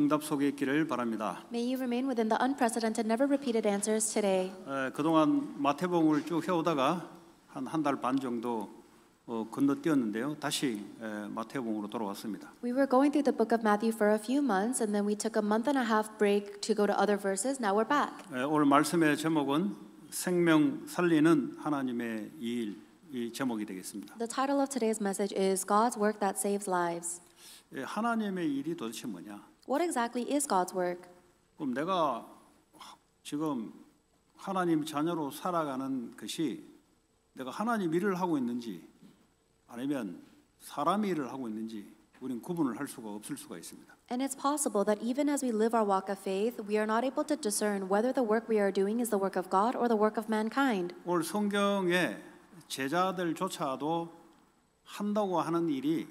응답 속에 있기를 바랍니다. May you remain within the unprecedented, never repeated answers today. 에, 그동안 마태복음을 쭉 해오다가 한 한 달 반 정도 어, 건너뛰었는데요. 다시 에, 마태복음으로 돌아왔습니다. We were going through the book of Matthew for a few months, and then we took a month and a half break to go to other verses. Now we're back. 에, 오늘 말씀의 제목은 생명 살리는 하나님의 일. 이 제목이 되겠습니다. The title of today's message is God's work that saves lives. 에, 하나님의 일이 도대체 뭐냐? What exactly is God's work? 그럼 내가 지금 하나님 자녀로 살아가는 것이 내가 하나님 일을 하고 있는지 아니면 사람 일을 하고 있는지 우리는 구분을 할 수가 없을 수가 있습니다. And it's possible that even as we live our walk of faith, we are not able to discern whether the work we are doing is the work of God or the work of mankind. 오늘 성경에 제자들조차도 한다고 하는 일이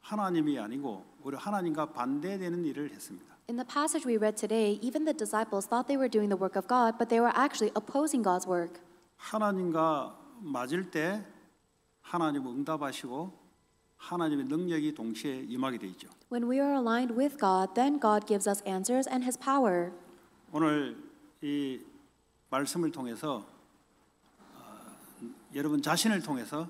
하나님이 아니고 오히려 하나님과 반대되는 일을 했습니다. In the passage we read today, even the disciples thought they were doing the work of God, but they were actually opposing God's work. 하나님과 맞을 때 하나님 응답하시고 하나님의 능력이 동시에 임하게 돼 있죠. When we are aligned with God, then God gives us answers and his power. 오늘 이 말씀을 통해서 어, 여러분 자신을 통해서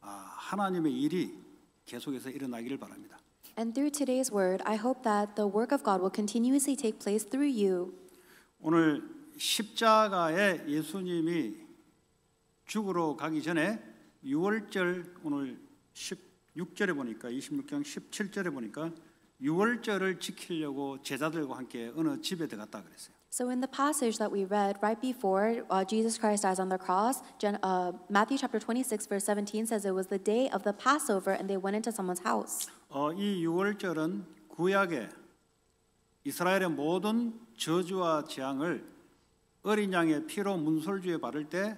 아, 하나님의 일이 계속해서 일어나기를 바랍니다. And through today's word, I hope that the work of God will continuously take place through you. 오늘 십자가에 예수님이 죽으러 가기 전에 유월절 오늘 16절에 보니까 26장 17절에 보니까 유월절을 지키려고 제자들과 함께 어느 집에 들어갔다 그랬어요. So in the passage that we read right before uh, Jesus Christ dies on the cross, Gen- uh, Matthew chapter 26 verse 17 says it was the day of the Passover and they went into someone's house. 어, 이 6월절은 구약의 이스라엘의 모든 저주와 재앙을 어린 양의 피로 문설주에 바를 때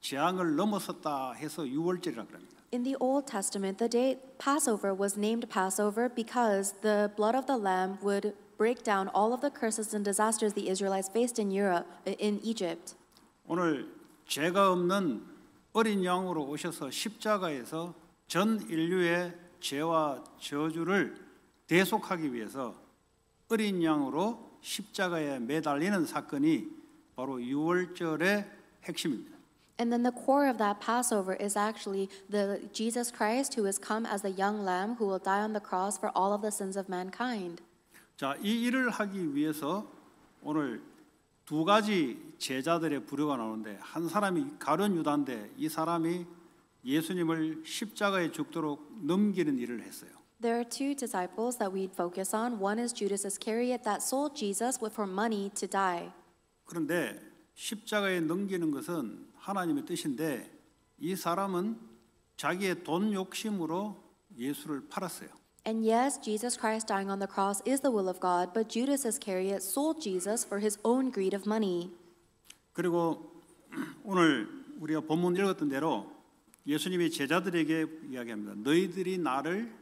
재앙을 넘어섰다 해서 6월절이라 그럽니다. In the Old Testament, the day Passover was named Passover because the blood of the lamb would break down all of the curses and disasters the Israelites faced in Europe in Egypt. 오늘 죄가 없는 어린 양으로 오셔서 십자가에서 전 인류의 죄와 저주를 대속하기 위해서 어린 양으로 십자가에 매달리는 사건이 바로 6월절의 핵심입니다. And then the core of that Passover is actually the Jesus Christ who has come as the young lamb who will die on the cross for all of the sins of mankind. 자, 이 일을 하기 위해서 오늘 두 가지 제자들의 부류가 나오는데 한 사람이 가룟 유다인데 이 사람이 예수님을 십자가에 죽도록 넘기는 일을 했어요. There are two disciples that we'd focus on. One is Judas Iscariot that sold Jesus with for money to die. 그런데 십자가에 넘기는 것은 하나님의 뜻인데 이 사람은 자기의 돈 욕심으로 예수를 팔았어요. And yes, Jesus Christ dying on the cross is the will of God, but Judas Iscariot sold Jesus for his own greed of money. 그리고 오늘 우리가 본문 읽었던 대로 예수님이 제자들에게 이야기합니다. 너희들이 나를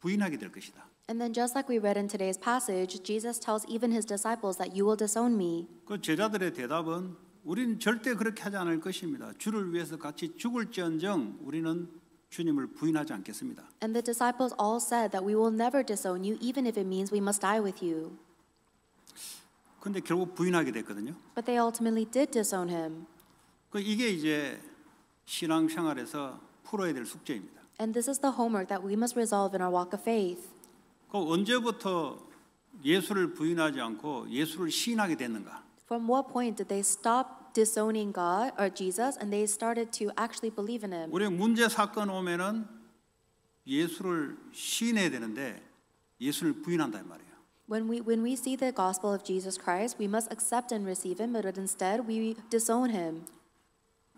부인하게 될 것이다. And then just like we read in today's passage, Jesus tells even his disciples that you will disown me. 그 제자들의 대답은 우리는 절대 그렇게 하지 않을 것입니다. 주를 위해서 같이 죽을지언정 우리는 주님을 부인하지 않겠습니다. And the disciples all said that we will never disown you even if it means we must die with you. 근데 결국 부인하게 됐거든요. But they ultimately did disown him. 그 이게 이제 신앙생활에서 풀어야 될 숙제입니다. And this is the homework that we must resolve in our walk of faith. 그 언제부터 예수를 부인하지 않고 예수를 됐는가? From what point did they stop disowning God or Jesus and they started to actually believe in him? 우리 문제 사건 오면은 예수를 되는데 예수를 부인한다 말이에요. When we, when we see the gospel of Jesus Christ, we must accept and receive him, but instead we disown him.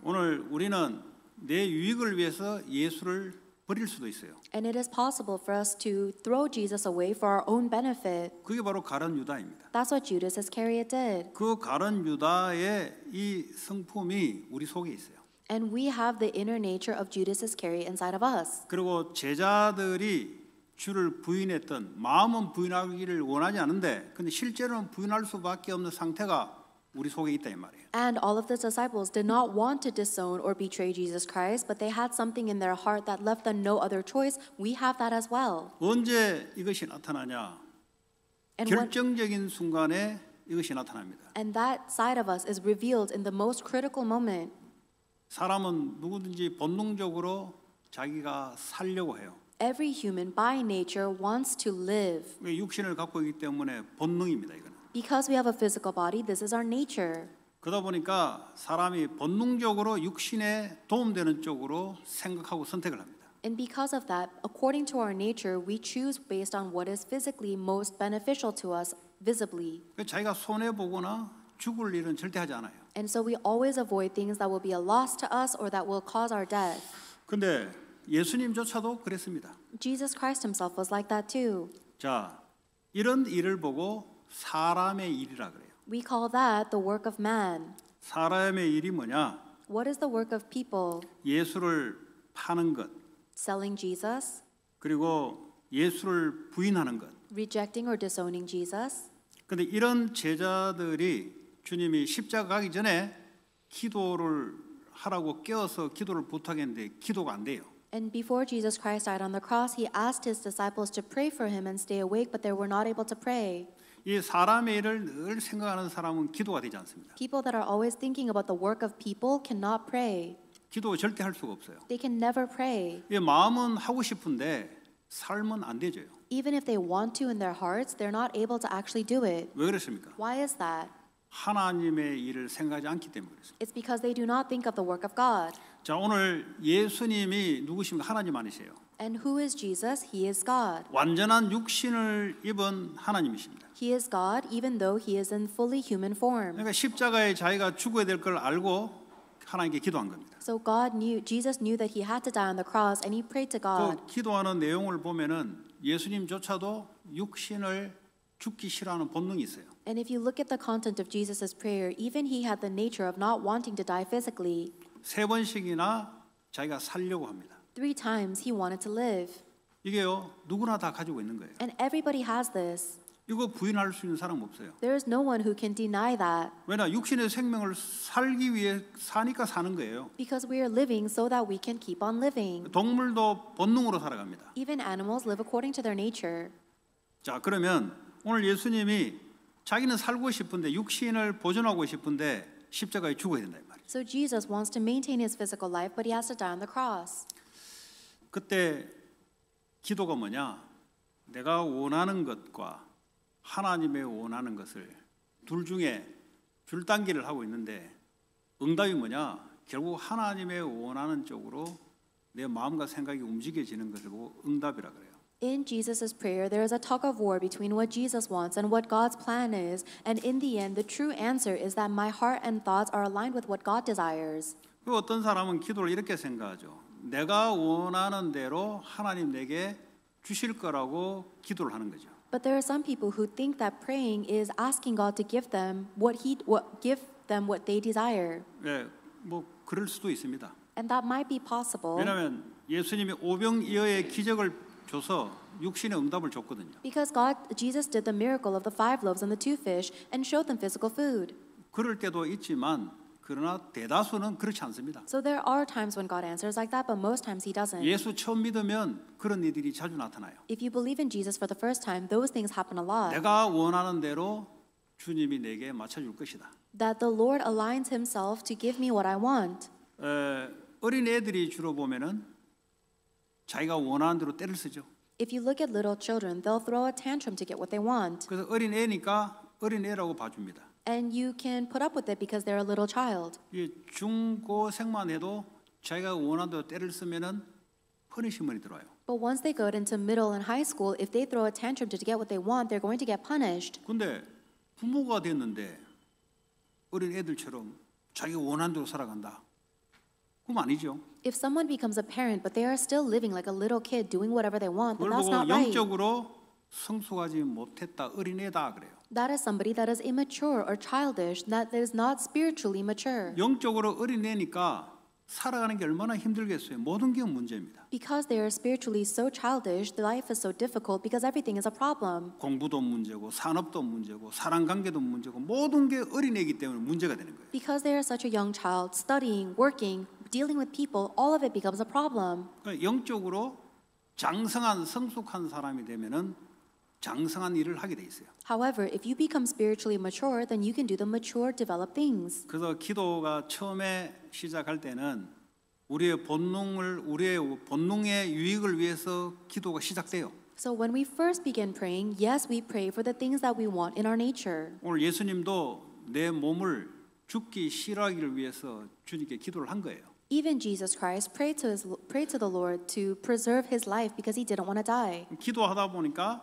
오늘 우리는 내 유익을 위해서 예수를 버릴 수도 있어요. And it is possible for us to throw Jesus away for our own benefit. 그게 바로 가론 유다입니다. That's what Judas Iscariot did. 그 가론 유다의 이 성품이 우리 속에 있어요. And we have the inner nature of Judas Iscariot inside of us. 그리고 제자들이 주를 부인했던 마음은 부인하기를 원하지 않은데 근데 실제로는 부인할 수밖에 없는 상태가 우리 속에 있다 이 말이에요. And all of the disciples did not want to disown or betray Jesus Christ, but they had something in their heart that left them no other choice. We have that as well. 언제 이것이 나타나냐? And 결정적인 when, 순간에 이것이 나타납니다. And that side of us is revealed in the most critical moment. 사람은 누구든지 본능적으로 자기가 살려고 해요. Every human by nature wants to live. 육신을 갖고 있기 때문에 본능입니다 이거는. Because we have a physical body, this is our nature. 그러다 보니까 사람이 본능적으로 육신에 도움되는 쪽으로 생각하고 선택을 합니다. And because of that, according to our nature, we choose based on what is physically most beneficial to us visibly. 자기가 손해 보거나 죽을 일은 절대 하지 않아요. And so we always avoid things that will be a loss to us or that will cause our death. 근데 예수님조차도 그랬습니다. Jesus Christ himself was like that too. 자, 이런 일을 보고 사람의 일이라 그래요. We call that the work of man. 사람의 일이 뭐냐? What is the work of people? 예수를 파는 것. Selling Jesus. 그리고 예수를 부인하는 것. Rejecting or disowning Jesus. 근데 이런 제자들이 주님이 십자가 가기 전에 기도를 하라고 깨어서 기도를 부탁했는데 기도가 안 돼요. And before Jesus Christ died on the cross, he asked his disciples to pray for him and stay awake, but they were not able to pray. 이 사람의 일을 늘 생각하는 사람은 기도가 되지 않습니다. People that are always thinking about the work of people cannot pray. 기도 절대 할 수가 없어요. They can never pray. 이 마음은 하고 싶은데 삶은 안 되죠. Even if they want to in their hearts, they're not able to actually do it. 왜 그렇습니까? Why is that? 하나님의 일을 생각하지 않기 때문에 그렇습니다. It's because they do not think of the work of God. 자, 오늘 예수님이 누구십니까? 하나님 아니세요. And who is Jesus? He is God. 완전한 육신을 입은 하나님이십니다. He is God even though he is in fully human form. 그러니까 십자가에 자기가 죽어야 될 걸 알고 하나님께 기도한 겁니다. So God knew Jesus knew that he had to die on the cross and he prayed to God. 또 기도하는 내용을 보면은 예수님조차도 육신을 죽기 싫어하는 본능이 있어요. And if you look at the content of Jesus's prayer, even he had the nature of not wanting to die physically. 세 번씩이나 자기가 살려고 합니다. Three times he wanted to live. 이게요 누구나 다 가지고 있는 거예요. And everybody has this. 이거 부인할 수 있는 사람 없어요. There is no one who can deny that. 왜냐 육신의 생명을 살기 위해 사니까 사는 거예요. Because we are living so that we can keep on living. 동물도 본능으로 살아갑니다. Even animals live according to their nature. 자 그러면 오늘 예수님이 자기는 살고 싶은데 육신을 보존하고 싶은데 십자가에 죽어야 된다. So Jesus wants to maintain his physical life, but he has to die on the cross. 그때 기도가 뭐냐? 내가 원하는 것과 하나님의 원하는 것을 둘 중에 줄단기를 하고 있는데 응답이 뭐냐? 결국 하나님의 원하는 쪽으로 내 마음과 생각이 움직여지는 것을 보고 응답이라 그래요. In Jesus' prayer, there is a talk of war between what Jesus wants and what God's plan is, and in the end, the true answer is that my heart and thoughts are aligned with what God desires. 그 어떤 사람은 기도를 이렇게 생각하죠. 내가 원하는 대로 하나님 내게 주실 거라고 기도를 하는 거죠. But there are some people who think that praying is asking God to give them what he what give them what they desire. 예, 뭐 그럴 수도 있습니다. And that might be possible. 왜냐하면 예수님이 오병이어의 기적을 줘서 육신의 응답을 줬거든요. Because God, Jesus did the miracle of the five loaves and the two fish and showed them physical food. 그럴 때도 있지만 그러나 대다수는 그렇지 않습니다. So there are times when God answers like that, but most times He doesn't. 예수 처음 믿으면 그런 일들이 자주 나타나요. If you believe in Jesus for the first time, those things happen a lot. 내가 원하는 대로 주님이 내게 맞춰줄 것이다. That the Lord aligns Himself to give me what I want. 에, 어린 애들이 주로 보면은 자기가 원하는 대로 때를 쓰죠. If you look at little children, they'll throw a tantrum to get what they want. 그래서 어린 애니까 어린 애라고 봐줍니다. And you can put up with it because they're a little child. 이 중고생만 해도 자기가 원하는 대로 때를 쓰면은 퍼니시먼이 들어요. But once they go into middle and high school, if they throw a tantrum to get what they want, they're going to get punished. 근데 부모가 됐는데 어린 애들처럼 자기가 원하는 대로 살아간다. 그럼 아니죠. If someone becomes a parent but they are still living like a little kid doing whatever they want, then that's not right. 영적으로 성숙하지 못했다, 어린애다 그래요. That is somebody that is immature or childish, that is not spiritually mature. 영적으로 어린애니까 살아가는 게 얼마나 힘들겠어요. 모든 게 문제입니다. Because they are spiritually so childish, the life is so difficult because everything is a problem. 공부도 문제고 산업도 문제고 사랑 관계도 문제고 모든 게 어린애이기 때문에 문제가 되는 거예요. Because they are such a young child, studying, working, dealing with people, all of it becomes a problem. 영적으로 장성한 성숙한 사람이 되면은 장성한 일을 하게 돼 있어요. However, if you become spiritually mature, then you can do the mature, developed things. 그래서 기도가 처음에 시작할 때는 우리의 본능을 우리의 본능의 유익을 위해서 기도가 시작돼요. So when we first begin praying, yes, we pray for the things that we want in our nature. 오늘 예수님도 내 몸을 죽기 싫어하기를 위해서 주님께 기도를 한 거예요. Even Jesus Christ prayed to, his, prayed to the Lord to preserve his life because he didn't want to die. 기도하다 보니까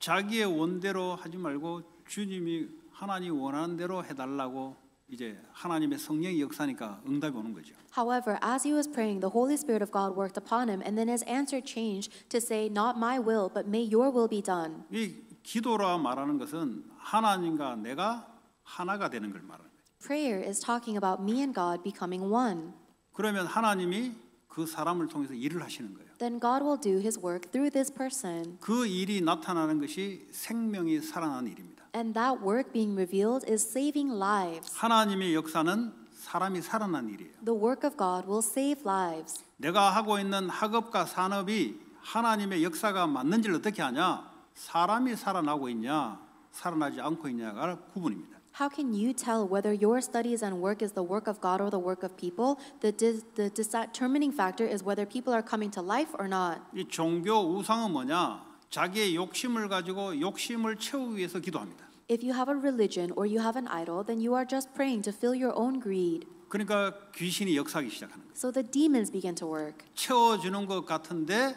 자기의 원대로 하지 말고 주님이 하나님 원하는 대로 해달라고 이제 하나님의 성령의 역사니까 응답이 오는 거죠. However, as he was praying, the Holy Spirit of God worked upon him, and then his answer changed to say, "Not my will, but may Your will be done." 이 기도라 말하는 것은 하나님과 내가 하나가 되는 걸 말하는 거예요. Prayer is talking about me and God becoming one. 그러면 하나님이 그 사람을 통해서 일을 하시는 거예요. Then God will do his work through this person. 그 일이 나타나는 것이 생명이 살아나 일입니다. And that work being revealed is saving lives. 하나님의 역사는 사람이 살아난 일이에요. The work of God will save lives. 내가 하고 있는 학업과 산업이 하나님의 역사가 맞는지를 어떻게 하냐? 사람이 살아나고 있냐, 살아나지 않고 있냐가 구분입니다. How can you tell whether your studies and work is the work of God or the work of people? The, the determining factor is whether people are coming to life or not. 이 종교 우상은 뭐냐? 자기의 욕심을 가지고 욕심을 채우기 위해서 기도합니다. If you have a religion or you have an idol, then you are just praying to fill your own greed. 그러니까 귀신이 역사하기 시작하는 거예요. So the demons begin to work. 채워주는 것 같은데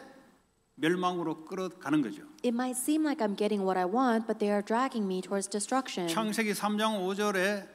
멸망으로 끌어가는 거죠. It might seem like I'm getting what I want, but they are dragging me towards destruction. 창세기 3장 5절에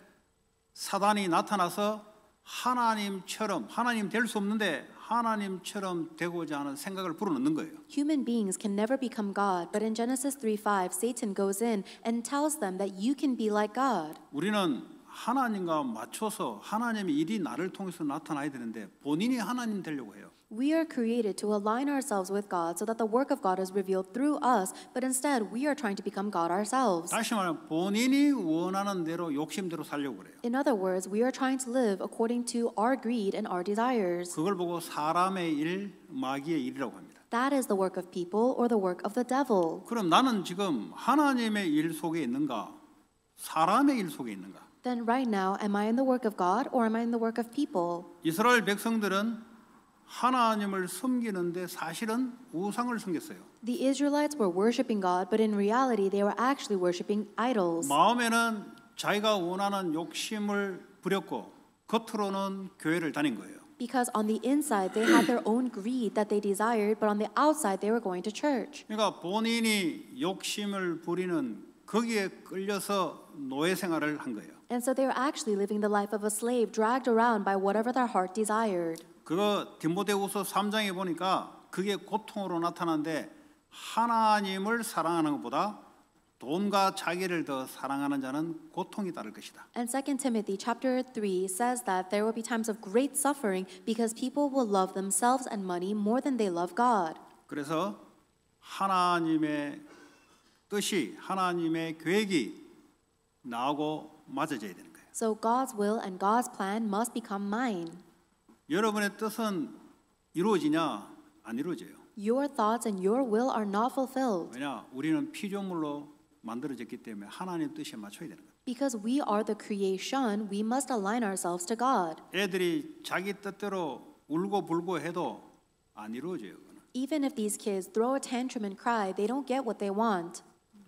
사단이 나타나서 하나님처럼 하나님 될 수 없는데 하나님처럼 되고자 하는 생각을 불어넣는 거예요. Human beings can never become God, but in Genesis 3:5, Satan goes in and tells them that you can be like God. 우리는 하나님과 맞춰서 하나님의 일이 나를 통해서 나타나야 되는데 본인이 하나님 되려고 해요. We are created to align ourselves with God so that the work of God is revealed through us, but instead we are trying to become God ourselves. 다시 말하면 본인이 원하는 대로 욕심대로 살려고 그래요. In other words, we are trying to live according to our greed and our desires. 그걸 보고 사람의 일, 마귀의 일이라고 합니다. That is the work of people or the work of the devil. 그럼 나는 지금 하나님의 일 속에 있는가? 사람의 일 속에 있는가? Then right now am I in the work of God or am I in the work of people? 이스라엘 백성들은 하나님을 섬기는데 사실은 우상을 섬겼어요. The Israelites were worshiping God, but in reality they were actually worshiping idols. 마음에는 자기가 원하는 욕심을 부렸고 겉으로는 교회를 다닌 거예요. Because on the inside they had their own greed that they desired, but on the outside they were going to church. 그러니까 본인이 욕심을 부리는 거기에 끌려서 노예 생활을 한 거예요. And so they were actually living the life of a slave, dragged around by whatever their heart desired. 그거 디모데후서 3장에 보니까 그게 고통으로 나타나는데 하나님을 사랑하는 것보다 돈과 자기를 더 사랑하는 자는 고통이 따를 것이다. And 2 Timothy chapter 3 says that there will be times of great suffering because people will love themselves and money more than they love God. 그래서 하나님의 뜻이 하나님의 계획이 나하고 맞아져야 되는 거예요. So God's will and God's plan must become mine. 여러분의 뜻은 이루어지냐? 안 이루어져요. Your thoughts and your will are not fulfilled. 왜냐? 우리는 피조물로 만들어졌기 때문에 하나님 뜻에 맞춰야 되는 거예요. Because we are the creation, we must align ourselves to God. 애들이 자기 뜻대로 울고 불고 해도 안 이루어져요. 그거는. Even if these kids throw a tantrum and cry, they don't get what they want.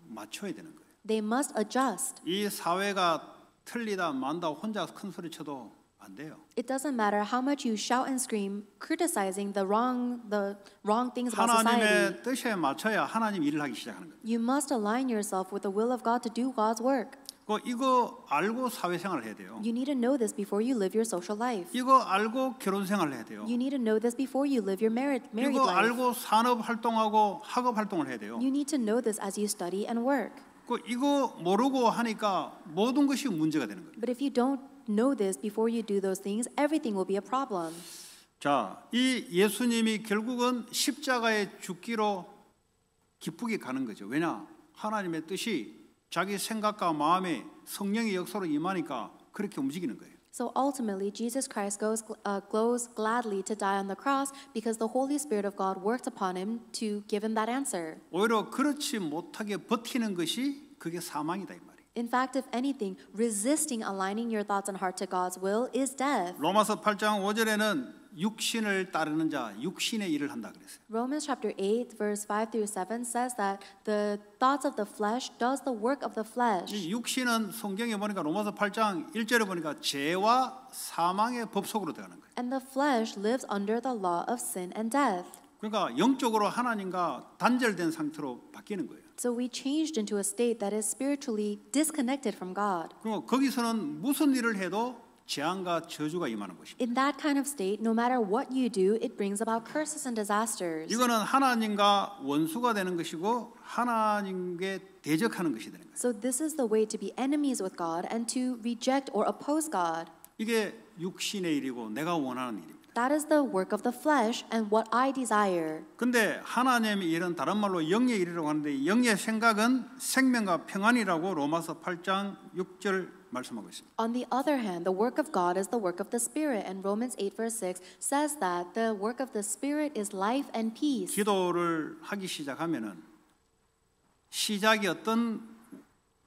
맞춰야 되는 거예요. They must adjust. 이 사회가 틀리다 만다 혼자 큰 소리 쳐도 It doesn't matter how much you shout and scream, criticizing the wrong, the wrong things about society. You must align yourself with the will of God to do God's work. 그 이거 알고 사회생활을 해야 돼요. You need to know this before you live your social life. 이거 알고 결혼 생활을 해야 돼요. You need to know this before you live your married married 이거 알고 산업 활동하고 학업 활동을 해야 돼요. You need to know this as you study and work. 그 이거 모르고 하니까 모든 것이 문제가 되는 거예요. But if you don't Know this before you do those things, everything will be a problem. 자, 이 예수님이 결국은 십자가에 죽기로 기쁘게 가는 거죠. 왜냐? 하나님의 뜻이 자기 생각과 마음에 성령의 역사로 임하니까 그렇게 움직이는 거예요. So ultimately, Jesus Christ goes, uh, goes gladly to die on the cross because the Holy Spirit of God worked upon him to give him that answer. 오히려 그렇지 못하게 버티는 것이 그게 사망이다 이 말. In fact, if anything, resisting aligning your thoughts and heart to God's will is death. 로마서 8장 5절에는 육신을 따르는 자 육신의 일을 한다 그랬어요. Romans chapter 8 verse 5 through 7 says that the thoughts of the flesh does the work of the flesh. 육신은 성경에 보니까 로마서 8장 1절에 보니까 죄와 사망의 법속으로 들어가는 거예요. And the flesh lives under the law of sin and death. 그러니까 영적으로 하나님과 단절된 상태로 바뀌는 거예요. So we changed into a state that is spiritually disconnected from God. 그리고 거기서는 무슨 일을 해도 재앙과 저주가 임하는 것입니다. In that kind of state, no matter what you do, it brings about curses and disasters. 이거는 하나님과 원수가 되는 것이고 하나님께 대적하는 것이 되는 거예요. So this is the way to be enemies with God and to reject or oppose God. 이게 육신의 일이고 내가 원하는 that is the work of the flesh and what I desire. 근데 하나님의 일은 다른 말로 영의 일이라고 하는데 영의 생각은 생명과 평안이라고 로마서 8장 6절 말씀하고 있습니다. On the other hand, the work of God is the work of the spirit and Romans 8 verse 6 says that the work of the spirit is life and peace. 기도를 하기 시작하면은 시작이 어떤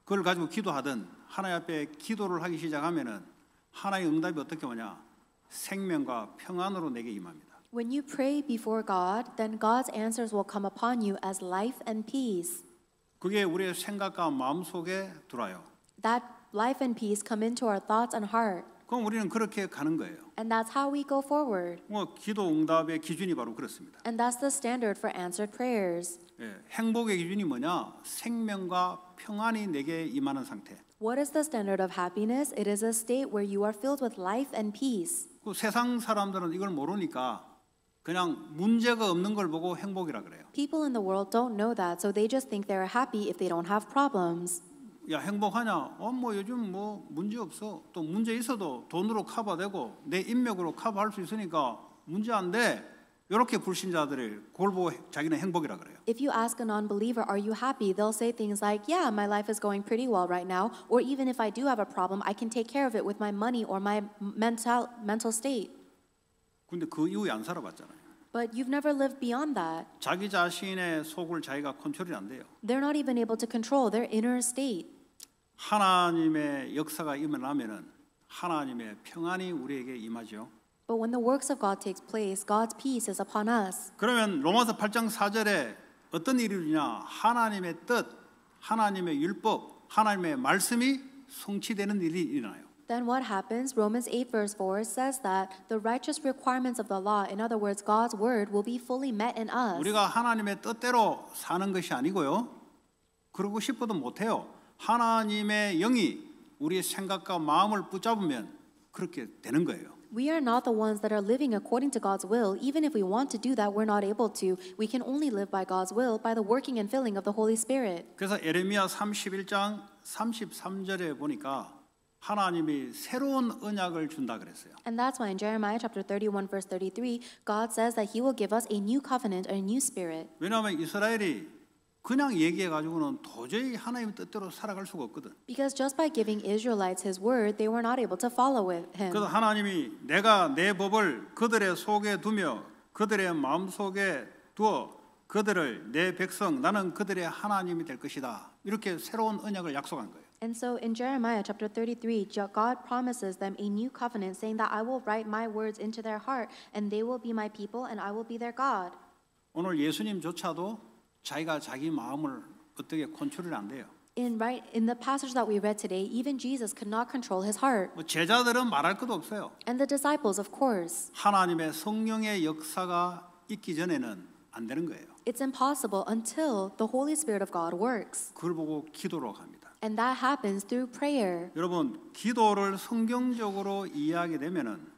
그걸 가지고 기도하든 하나님 앞에 기도를 하기 시작하면은 하나의 응답이 어떻게 오냐? 생명과 평안으로 내게 임합니다. When you pray before God, then God's answers will come upon you as life and peace. 그게 우리의 생각과 마음 속에 들어요. That life and peace come into our thoughts and heart. 그럼 우리는 그렇게 가는 거예요. And that's how we go forward. 뭐 기도 응답의 기준이 바로 그렇습니다. And that's the standard for answered prayers. 예, 행복의 기준이 뭐냐? 생명과 평안이 내게 임하는 상태. What is the standard of happiness? It is a state where you are filled with life and peace. 그 세상 사람들은 이걸 모르니까 그냥 문제가 없는 걸 보고 행복이라 그래요. People in the world don't know that, so they just think they're happy if they don't have problems. 야 행복하냐? 어뭐 요즘 뭐 문제 없어. 또 문제 있어도 돈으로 커버되고 내 인맥으로 커버할 수 있으니까 문제 안 돼. 이렇게 불신자들을 골보 자기는 행복이라 그래요. If you ask a non-believer, are you happy? They'll say things like, yeah, my life is going pretty well right now, or even if I do have a problem, I can take care of it with my money or my mental mental state. 근데 그 이후에 안 살아봤잖아요. But you've never lived beyond that. 자기 자신의 속을 자기가 컨트롤이 안 돼요. They're not even able to control their inner state. 하나님의 역사가 일어나면은 하나님의 평안이 우리에게 임하죠. But when the works of God takes place, God's peace is upon us. 그러면 로마서 8장 4절에 어떤 일이 일어냐? 하나님의 뜻, 하나님의 율법, 하나님의 말씀이 성취되는 일이 일어나요. Then what happens? Romans 8 verse 4 says that the righteous requirements of the law, in other words, God's word, will be fully met in us. 우리가 하나님의 뜻대로 사는 것이 아니고요. 그러고 싶어도 못해요. 하나님의 영이 우리의 생각과 마음을 붙잡으면 그렇게 되는 거예요. We are not the ones that are living according to God's will. Even if we want to do that, we're not able to. We can only live by God's will by the working and filling of the Holy Spirit. 그래서 에레미야 31장 33절에 보니까 하나님이 새로운 언약을 준다 그랬어요. And that's why in Jeremiah chapter 31 verse 33, God says that he will give us a new covenant, a new spirit. 왜냐면 이스라엘이 그냥 얘기해 가지고는 도저히 하나님 뜻대로 살아갈 수가 없거든. Because just by giving Israelites his word, they were not able to follow with him. 그래서 하나님이 내가 내 법을 그들의 속에 두며 그들의 마음 속에 두어 그들을 내 백성 나는 그들의 하나님이 될 것이다. 이렇게 새로운 언약을 약속한 거예요. And so in Jeremiah chapter 33, God promises them a new covenant saying that I will write my words into their heart and they will be my people and I will be their God. 오늘 예수님조차도 자기가 자기 마음을 어떻게 컨트롤 안 돼요. In right in the passage that we read today, even Jesus could not control his heart. 뭐 제자들은 말할 것도 없어요. And the disciples, of course. 하나님의 성령의 역사가 있기 전에는 안 되는 거예요. It's impossible until the Holy Spirit of God works. 그걸 보고 기도로 갑니다. And that happens through prayer. 여러분 기도를 성경적으로 이해하게 되면은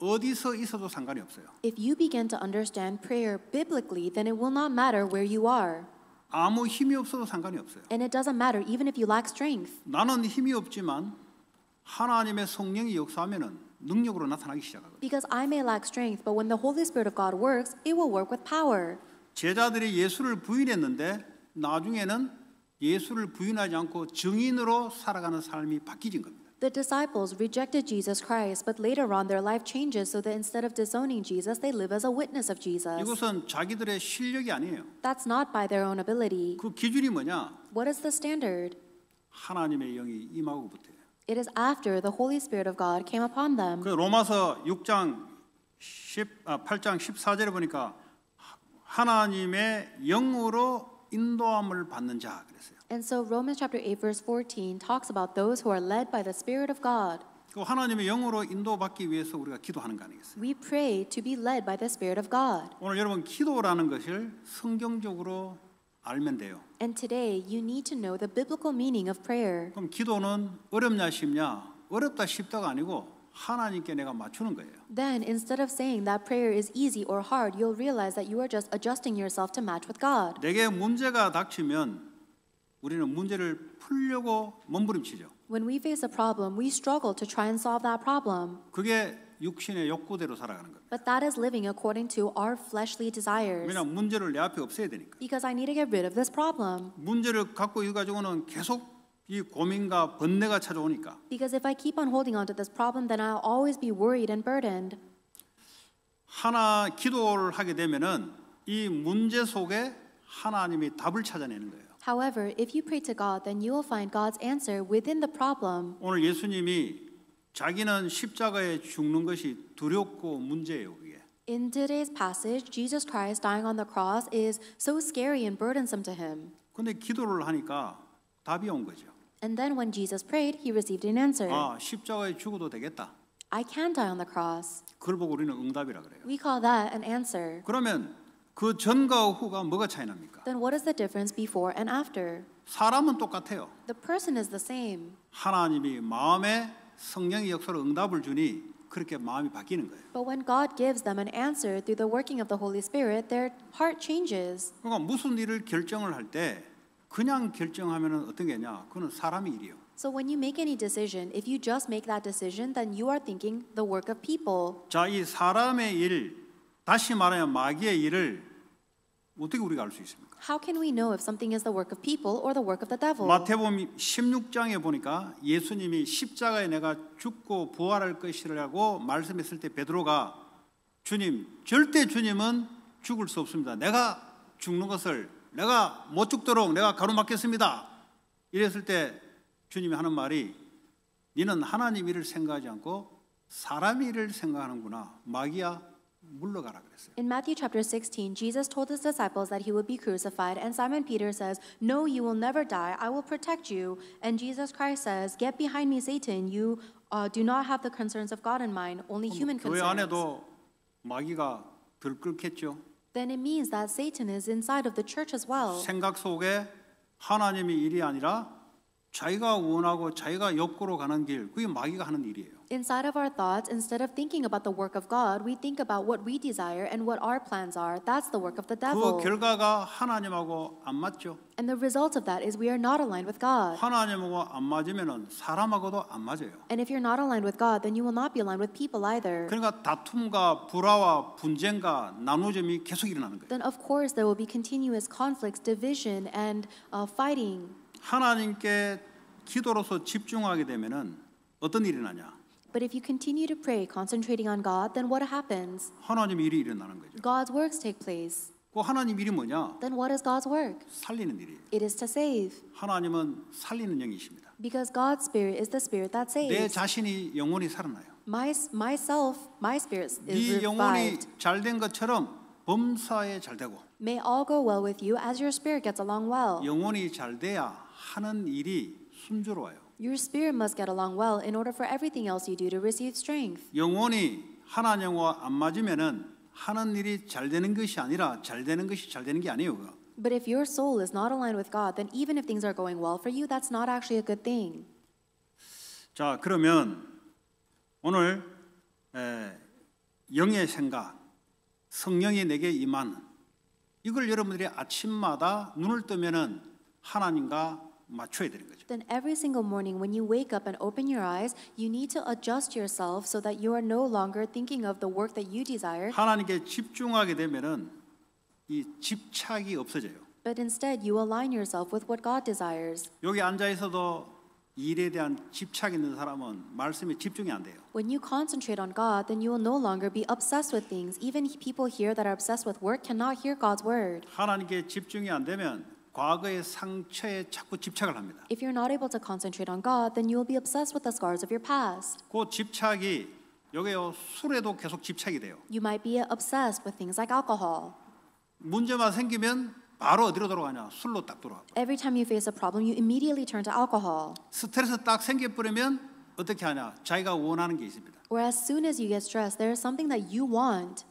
어디서 있어도 상관이 없어요. If you begin to understand prayer biblically, then it will not matter where you are. 아무 힘이 없어도 상관이 없어요. And it doesn't matter even if you lack strength. 나는 힘이 없지만 하나님의 성령이 역사하면은 능력으로 나타나기 시작하거든요. Because I may lack strength, but when the Holy Spirit of God works, it will work with power. 제자들이 예수를 부인했는데 나중에는 예수를 부인하지 않고 증인으로 살아가는 삶이 바뀌진 겁니다. The disciples rejected Jesus Christ, but later on their life changes so that instead of disowning Jesus, they live as a witness of Jesus. That's not by their own ability. What is the standard? It is after the Holy Spirit of God came upon them. 그 로마서 6장 10, 아, 8장 14절에 보니까 하나님의 영으로 인도함을 받는 자 그랬어요. And so Romans chapter 8 verse 14 talks about those who are led by the spirit of God. 하나님의 영으로 인도받기 위해서 우리가 기도하는 거 아니겠어요? We pray to be led by the spirit of God. 오늘 여러분 기도라는 것을 성경적으로 알면 돼요. And today you need to know the biblical meaning of prayer. 그럼 기도는 어렵냐 쉽냐? 어렵다 쉽다가 아니고 하나님께 내가 맞추는 거예요. Then instead of saying that prayer is easy or hard, you'll realize that you are just adjusting yourself to match with God. 내게 문제가 닥치면 우리는 문제를 풀려고 몸부림치죠. When we face a problem, we struggle to try and solve that problem. 그게 육신의 욕구대로 살아가는 겁니다. But that is living according to our fleshly desires. 왜냐면 문제를 내 앞에 없애야 되니까. Because I need to get rid of this problem. 문제를 갖고 이 가지고는 계속 이 고민과 번뇌가 찾아오니까. Because if I keep on holding on to this problem, then I'll always be worried and burdened. 하나 기도를 하게 되면은 이 문제 속에 하나님이 답을 찾아내는 거예요. However, if you pray to God, then you will find God's answer within the problem. 오늘 예수님이 자기는 십자가에 죽는 것이 두렵고 문제예요, In today's passage, Jesus Christ dying on the cross is so scary and burdensome to him. 근데 기도를 하니까 답이 온 거죠. And then when Jesus prayed, he received an answer. 아, 십자가에 죽어도 되겠다. I can die on the cross. 그걸 보고 우리는 응답이라 그래요. We call that an answer. 그러면 그 전과 후가 뭐가 차이 납니까? Then what is the difference before and after? 사람은 똑같아요. The person is the same. 하나님이 마음에 성령의 역사로 응답을 주니 그렇게 마음이 바뀌는 거예요. But when God gives them an answer through the working of the Holy Spirit, their heart changes. 그러니까 무슨 일을 결정을 할 때 그냥 결정하면 어떤 게냐? 그는 사람의 일이요. So when you make any decision, if you just make that decision, then you are thinking the work of people. 자, 이 사람의 일, 다시 말하면 마귀의 일을 어떻게 우리가 알 수 있습니까? How can we know if something is the work of people or the work of the devil? 마태복음 16장에 보니까 예수님이 십자가에 내가 죽고 부활할 것이라고 말씀했을 때 베드로가 주님 절대 주님은 죽을 수 없습니다. 내가 죽는 것을 내가 못 죽도록 내가 가로막겠습니다. 이랬을 때 주님이 하는 말이 너는 하나님 일을 생각하지 않고 사람 일을 생각하는구나. 마귀야 물러가라 그랬어요. In Matthew chapter 16, Jesus told his disciples that he would be crucified, and Simon Peter says, "No, you will never die. I will protect you." And Jesus Christ says, "Get behind me, Satan. You uh, do not have the concerns of God in mind, only human concerns." 교회 안에도 마귀가 들끓겠죠. Then it means that Satan is inside of the church as well. 생각 속에 하나님의 일이 아니라 자기가 원하고 자기가 옆구로 가는 길, 그게 마귀가 하는 일이에요. Inside of our thoughts, instead of thinking about the work of God, we think about what we desire and what our plans are. That's the work of the devil. And the result of that is we are not aligned with God. And if you're not aligned with God, then you will not be aligned with people either. Then, of course, there will be continuous conflicts, division, and uh, fighting. 하나님께 기도로서 집중하게 되면은 어떤 일이 나냐? But if you continue to pray, concentrating on God, then what happens? God's works take place. 그 하나님 일이 뭐냐? Then what is God's work? 살리는 일이에요. It is to save. 하나님은 살리는 영이십니다. Because God's spirit is the spirit that saves. 내 자신이 영혼이 살아나요. My myself, my spirit is revived. 네 영혼이 잘된 것처럼 범사에 잘 되고. May all go well with you as your spirit gets along well. 영혼이 잘 돼야 하는 일이 순조로워요. Your spirit must get along well in order for everything else you do to receive strength. 영혼이 하나님과 안 맞으면은 하는 일이 잘 되는 것이 아니라 잘 되는 것이 잘 되는 게 아니에요. But if your soul is not aligned with God, then even if things are going well for you, that's not actually a good thing. 자 그러면 오늘 에, 영의 생각, 성령이 내게 임한 이걸 여러분들이 아침마다 눈을 뜨면은 하나님과 거죠. Then every single morning when you wake up and open your eyes, you need to adjust yourself so that you are no longer thinking of the work that you desire. 하나님께 집중하게 되면은 이 집착이 없어져요. But instead you align yourself with what God desires. 여기 앉아 있어도 일에 대한 집착 있는 사람은 말씀에 집중이 안 돼요. When you concentrate on God, then you will no longer be obsessed with things. Even people here that are obsessed with work cannot hear God's word. 하나님께 집중이 안 되면 과거의 상처에 자꾸 집착을 합니다. If you're not able to concentrate on God, then you will be obsessed with the scars of your past. 그 집착이 여기요 술에도 계속 집착이 돼요. You might be obsessed with things like alcohol. 문제만 생기면 바로 어디로 돌아가냐? 술로 딱 돌아가. Every time you face a problem, you immediately turn to alcohol. 스트레스 딱 생겨 버리면 어떻게 하냐? 자기가 원하는 게 있습니다. Or as soon as you get stressed, there is something that you want.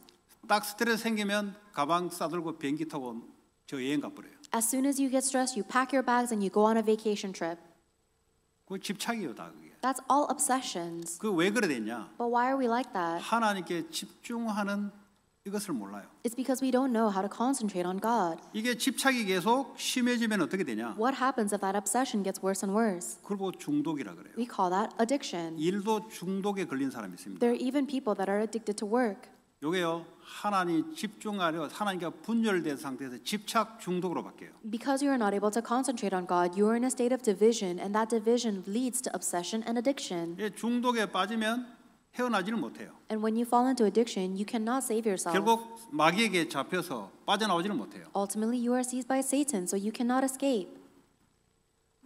딱 스트레스 생기면 가방 싸들고 비행기 타고 저 여행 가버려요. As soon as you get stressed, you pack your bags and you go on a vacation trip. 집착이요, 다 그게. That's all obsessions. 그왜 그래 But why are we like that? 하나님께 집중하는 이것을 몰라요. It's because we don't know how to concentrate on God. 이게 집착이 계속 심해지면 어떻게 되냐? What happens if that obsession gets worse and worse? 중독이라 그래요. We call that addiction. 일도 중독에 걸린 있습니다. There are even people that are addicted to work. 요게요 하나님 집중 안에 하나님과 분열된 상태에서 집착 중독으로 바뀌어요. Because you are not able to concentrate on God, you are in a state of division, and that division leads to obsession and addiction. 예, 중독에 빠지면 헤어나지는 못해요. And when you fall into addiction, you cannot save yourself. 결국 마귀에게 잡혀서 빠져나오지는 못해요. Ultimately, you are seized by Satan, so you cannot escape.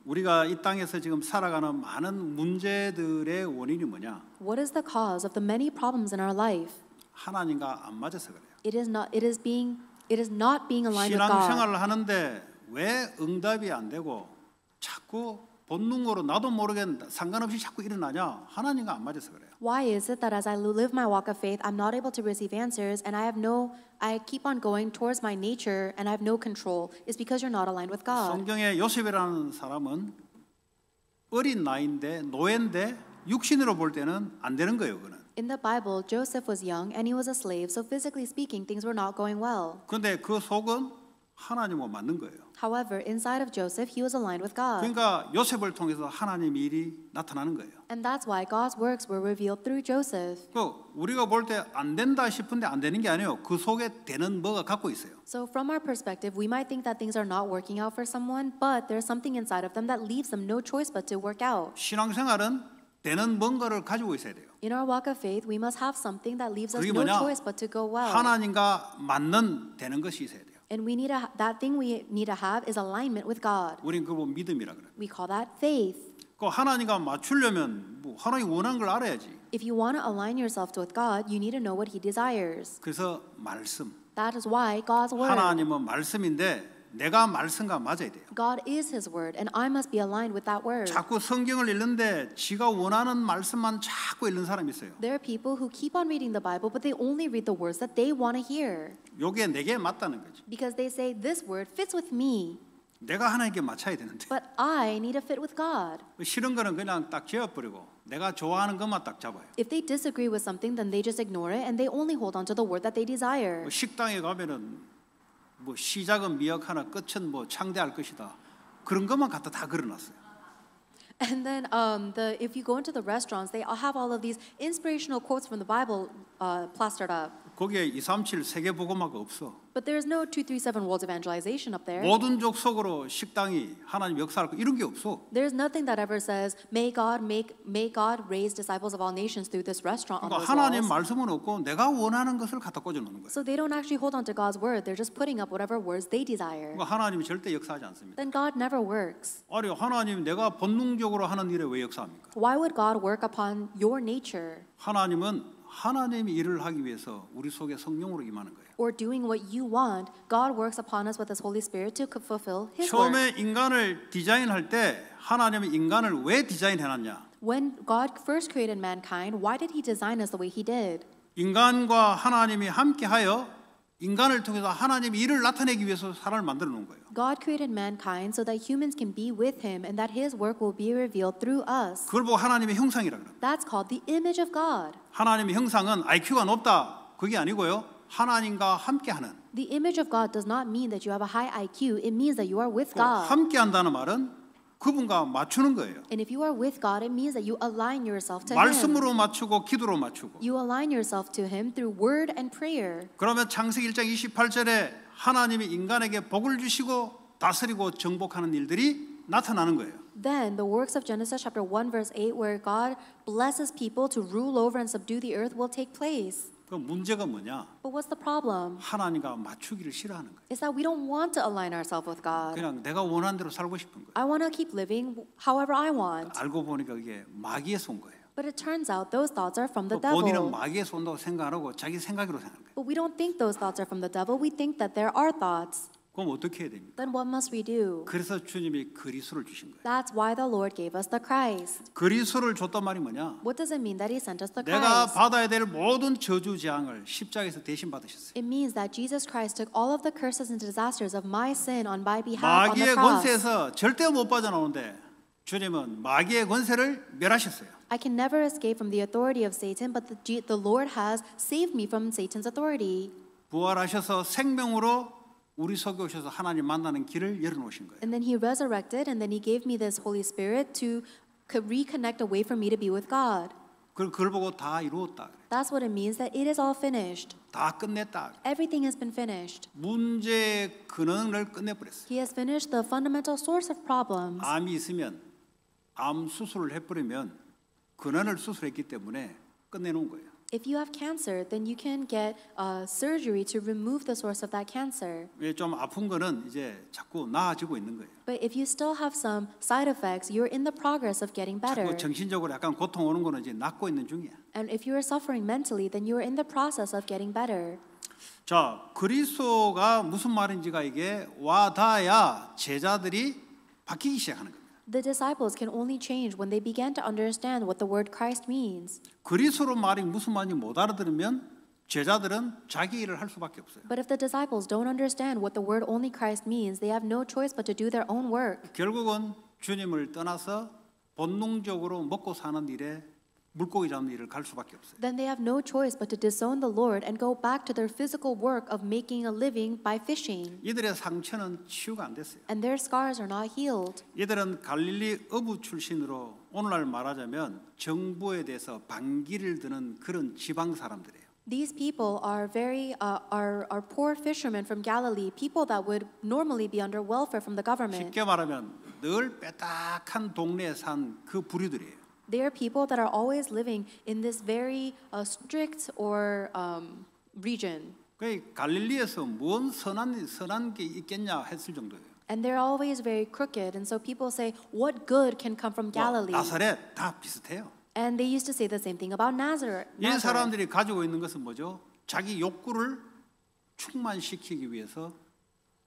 우리가 이 땅에서 지금 살아가는 많은 문제들의 원인이 뭐냐? What is the cause of the many problems in our life? 하나님과 안 맞아서 그래요. It is not it is being it is not being aligned with God. 신앙생활을 하는데 왜 응답이 안 되고 자꾸 본능으로 나도 모르게 상관없이 자꾸 일어나냐? 하나님과 안 맞아서 그래요. Why is it that as I live my walk of faith, I'm not able to receive answers, and I have no, I keep on going towards my nature, and I have no control? It's because you're not aligned with God. 성경에 요셉이라는 사람은 어린 나이인데 노예인데 육신으로 볼 때는 안 되는 거예요, 그는. In the Bible, Joseph was young and he was a slave, so physically speaking, things were not going well. 근데 그 속은 하나님과 맞는 거예요. However, inside of Joseph, he was aligned with God. 그러니까 요셉을 통해서 하나님 일이 나타나는 거예요. And that's why God's works were revealed through Joseph. 그 우리가 볼 때 안 된다 싶은데 안 되는 게 아니에요. 그 속에 되는 뭐가 갖고 있어요. So from our perspective, we might think that things are not working out for someone, but there's something inside of them that leaves them no choice but to work out. 신앙생활은 되는 뭔가를 가지고 있어야 돼요. In our walk of faith, we must have something that leaves us 그게 no choice but to go well. 하나님과 맞는 되는 것이 있어야 돼요. And we need a, that thing we need to have is alignment with God. 우린 그거 믿음이라 그래. We call that faith. 그 하나님과 맞추려면 뭐 하나님 원하는 걸 알아야지. If you want to align yourself with God, you need to know what He desires. 그래서 말씀. That is why God's word. 하나님은 말씀인데 내가 말씀과 맞아야 돼요. God is his word and I must be aligned with that word. 자꾸 성경을 읽는데 지가 원하는 말씀만 자꾸 읽는 사람이 있어요. There are people who keep on reading the Bible but they only read the words that they want to hear. 요게 내게 맞다는 거죠. Because they say this word fits with me. 내가 하나님께 맞춰야 되는데. But I need to fit with God. 싫은 거는 그냥 딱 지워버리고 내가 좋아하는 것만 딱 잡아요. If they disagree with something, then they just ignore it and they only hold on to the word that they desire. 식당에 가면은 뭐 시작은 미약하나 끝은 뭐 창대할 것이다. 그런 것만 갖다 다 걸어놨어요. And then um, the, if you go into the restaurants, they all have all of these inspirational quotes from the Bible uh, plastered up. 거기에 237 세계 복음화가 없어. But there's no 237 World Evangelization up there. 모든 족속으로 식당이 하나님 역사할 거 이런 게 없어. There's nothing that ever says may God make may God raise disciples of all nations through this restaurant on those walls. 말씀은 없고 내가 원하는 것을 갖다 꽂아 거야. So they don't actually hold on to God's word. They're just putting up whatever words they desire. 그러니까 하나님이 절대 역사하지 않습니다. Then God never works. 아니 하나님 내가 본능적으로 하는 일에 왜 역사합니까? Why would God work upon your nature? 하나님은 하나님이 일을 하기 위해서 우리 속에 성령으로 임하는 거예요 or doing what you want, God works upon us with His Holy Spirit to fulfill His 처음에 work. 인간을 디자인할 때 하나님이 인간을 왜 디자인해놨냐? When God first created mankind, why did He design us the way He did? 인간과 하나님이 함께하여 인간을 통해서 하나님 일을 나타내기 위해서 사람을 만들어 놓은 거예요. God created mankind so that humans can be with him and that his work will be revealed through us. 그걸 보고 하나님의 That's called the image of God. 하나님의 형상은 IQ가 높다. 그게 아니고요. 하나님과 함께하는. The image of God does not mean that you have a high IQ. It means that you are with God. 함께한다는 말은 그분과 맞추는 거예요. And if you are with God, it means that you align yourself to Him. 말씀으로 맞추고 기도로 맞추고. You align yourself to Him through word and prayer. 그러면 창세기 1장 28절에 하나님이 인간에게 복을 주시고 다스리고 정복하는 일들이 나타나는 거예요. Then the works of Genesis chapter 1 verse 8 where God blesses people to rule over and subdue the earth will take place. 그 문제가 뭐냐? But what's the problem? 하나님과 맞추기를 싫어하는 거예요. Is that we don't want to align ourselves with God. 그냥 내가 원하는 대로 살고 싶은 거예요. I want to keep living however I want. 알고 보니까 이게 마귀에서 온 거예요. But it turns out those thoughts are from the devil. 본인은 마귀에서 온다고 생각하고 자기 생각으로 생각해요. But we don't think those thoughts are from the devil. We think that there are thoughts. 그럼 어떻게 해야 됩니까? Then what must we do? 그래서 주님이 그리스도를 주신 거예요. That's why the Lord gave us the Christ. 그리스도를 줬단 말이 뭐냐? What does it mean that He sent us the Christ? 내가 받아야 될 모든 저주 재앙을 십자가에서 대신 받으셨어요. It means that Jesus Christ took all of the curses and disasters of my sin on my behalf on the cross. 마귀의 권세에서 절대 못 빠져나오는데 주님은 마귀의 권세를 멸하셨어요. I can never escape from the authority of Satan, but the, the Lord has saved me from Satan's authority. 부활하셔서 생명으로 우리 속에 오셔서 하나님 만나는 길을 열어놓으신 거예요. And then he resurrected, and then he gave me this Holy Spirit to reconnect a way for me to be with God. 그걸 그걸 보고 다 이루었다. That's what it means that it is all finished. 다 끝냈다. Everything has been finished. 문제 근원을 끝내버렸어. He has finished the fundamental source of problems. 암이 있으면 암 수술을 해버리면 근원을 수술했기 때문에 끝내놓은 거예요. If you have cancer, then you can get uh, surgery to remove the source of that cancer. 이게 좀 아픈 거는 이제 자꾸 나아지고 있는 거예요. But if you still have some side effects, you're in the progress of getting better. 자꾸 정신적으로 약간 고통 오는 거는 이제 낫고 있는 중이야. And if you are suffering mentally, then you are in the process of getting better. 자, 그리스도가 무슨 말인지가 이게 와다야 제자들이 바뀌기 시작하는 거예요. The disciples can only change when they began to understand what the word Christ means. 그리스로 말이 무슨 말인지 못 알아들으면 제자들은 자기 일을 할 수밖에 없어요. But if the disciples don't understand what the word only Christ means, they have no choice but to do their own work. 결국은 주님을 떠나서 본능적으로 먹고 사는 일에 물고기 잡는 일을 갈 수밖에 없어요. Then they have no choice but to disown the Lord and go back to their physical work of making a living by fishing. 이들의 상처는 치유가 안 됐어요. And their scars are not healed. 이들은 갈릴리 어부 출신으로 오늘날 말하자면 정부에 대해서 반기를 드는 그런 지방 사람들이에요. These people are very uh, are, are poor fishermen from Galilee, people that would normally be under welfare from the government. 쉽게 말하면 늘 빼딱한 동네에 산 그 부류들이에요. they are people that are always living in this very uh, strict or um, region. 그 갈릴리에서 뭔 선한 선한 게 있겠냐 했을 정도예요. And they're always very crooked, and so people say, "What good can come from Galilee?" 나사렛 다 비슷해요. And they used to say the same thing about Nazareth. 이 사람들이 가지고 있는 것은 뭐죠? 자기 욕구를 충만시키기 위해서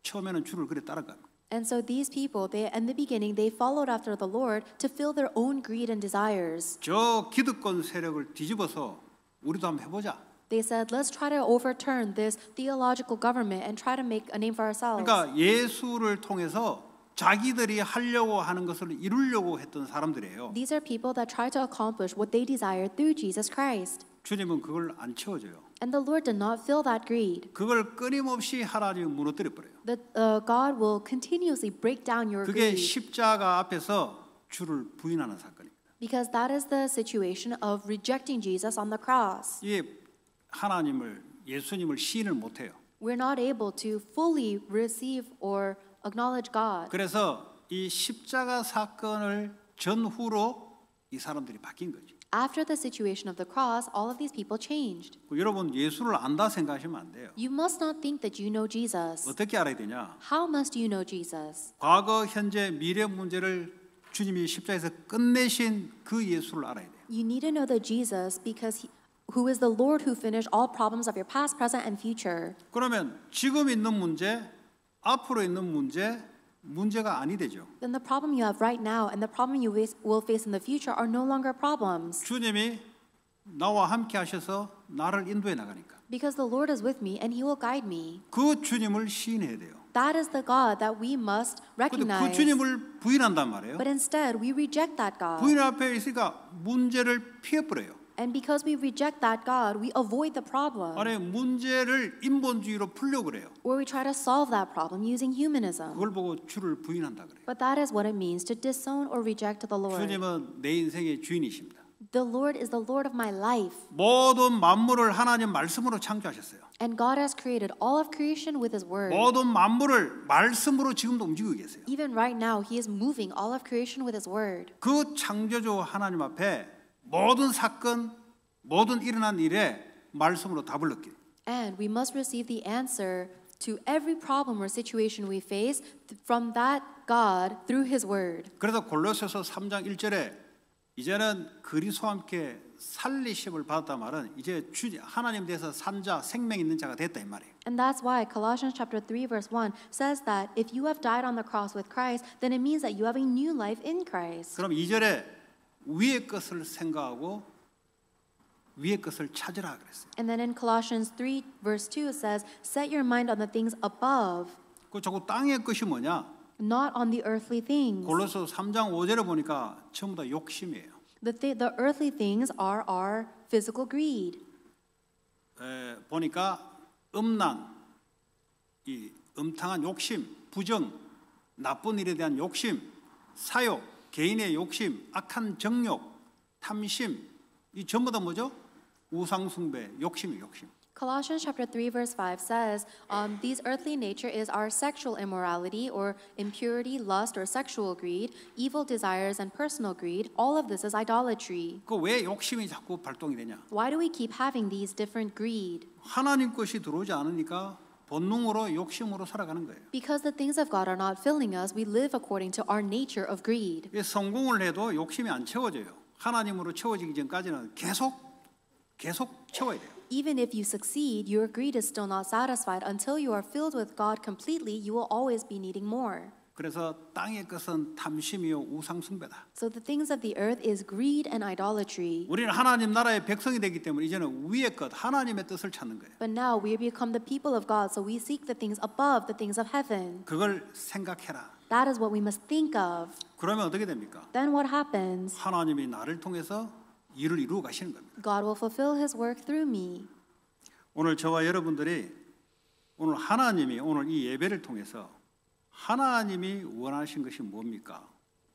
처음에는 줄을 그래 따라갑니다. And so these people, they in the beginning they followed after the Lord to fill their own greed and desires. 저 기득권 세력을 뒤집어서 우리도 한번 해보자. They said, let's try to overturn this theological government and try to make a name for ourselves. 그러니까 예수를 통해서 자기들이 하려고 하는 것을 이루려고 했던 사람들이에요. These are people that try to accomplish what they desire through Jesus Christ. 주님은 그걸 안 채워줘요. And the Lord did not feel that greed. 그걸 끊임없이 하나님 무너뜨려 버려요. That uh, God will continuously break down your greed. 그게 십자가 앞에서 주를 부인하는 사건입니다. Because that is the situation of rejecting Jesus on the cross. 예, 하나님을 예수님을 시인을 못 해요. We're not able to fully receive or acknowledge God. 그래서 이 십자가 사건을 전후로 이 사람들이 바뀐 거죠. After the situation of the cross, all of these people changed. 여러분 예수를 안다 생각하시면 안 돼요. You must not think that you know Jesus. 어떻게 알아야 되냐? How must you know Jesus? 과거, 현재, 미래 문제를 주님이 십자에서 끝내신 그 예수를 알아야 돼요. You need to know the Jesus because he, who is the Lord who finished all problems of your past, present and future. 그러면 지금 있는 문제, 앞으로 있는 문제 문제가 아니 되죠. Then the problem you have right now and the problem you will face in the future are no longer problems. 주님이 나와 함께 하셔서 나를 인도해 나가니까. Because the Lord is with me and he will guide me. 그 주님을 돼요. That is the God that we must recognize. 그 주님을 부인한단 말이에요. But instead we reject that God. 부인 앞에 있으니까 문제를 피해 버려요. And because we reject that God, we avoid the problem. 아니 문제를 인본주의로 풀려고 그래요. Or we try to solve that problem using humanism. 그걸 보고 주를 부인한다 그래요. But that is what it means to disown or reject the Lord. 주님은 내 인생의 주인이십니다. The Lord is the Lord of my life. 모든 만물을 하나님 말씀으로 창조하셨어요. And God has created all of creation with His word. 모든 만물을 말씀으로 지금도 움직이고 계세요. Even right now, He is moving all of creation with His word. 그 창조주 하나님 앞에 모든 사건, 모든 일어난 일에 말씀으로 답을 얻기. And we must receive the answer to every problem or situation we face from that God through his word. 그래서 골로새서 3장 1절에 이제는 그리스도와 함께 살리심을 받았다 말은 이제 주 하나님 대해서 산자 생명 있는 자가 됐다 이 말이에요. And that's why Colossians chapter 3 verse 1 says that if you have died on the cross with Christ then it means that you have a new life in Christ. 그럼 2절에 위의 것을 생각하고 위의 것을 찾으라 그랬어요. And then in Colossians 3 verse 2 it says, set your mind on the things above. 그 자꾸 땅의 것이 뭐냐? Not on the earthly things. 골로서 3장 5절에 보니까 전부 다 욕심이에요. The, th- the earthly things are our physical greed. 에, 보니까 음란, 이 음탕한 욕심, 부정, 나쁜 일에 대한 욕심, 사욕 개인의 욕심, 악한 정욕, 탐심 이 전부 다 뭐죠? 우상 숭배, 욕심. Colossians chapter 3 verse 5 says, um, "These earthly nature is our sexual immorality or impurity, lust or sexual greed, evil desires and personal greed. All of this is idolatry." 그왜 욕심이 자꾸 발동이 되냐? Why do we keep having these different greed? 하나님 것이 들어오지 않으니까 본능으로 욕심으로 살아가는 거예요. Because the things of God are not filling us, we live according to our nature of greed. 성공을 해도 욕심이 안 채워져요. 하나님으로 채워지기 전까지는 계속 계속 채워야 돼요. Even if you succeed, your greed is still not satisfied until you are filled with God completely. You will always be needing more. 그래서 땅의 것은 탐심이요 우상 숭배다. So the things of the earth is greed and idolatry. 우리는 하나님 나라의 백성이 되기 때문에 이제는 위의 것 하나님의 뜻을 찾는 거예요. But now we become the people of God, so we seek the things above, the things of heaven. 그걸 생각해라. That is what we must think of. 그러면 어떻게 됩니까? Then what happens? 하나님이 나를 통해서 일을 이루어 가시는 겁니다. God will fulfill His work through me. 오늘 저와 여러분들이 오늘 하나님이 오늘 이 예배를 통해서 하나님이 원하신 것이 뭡니까?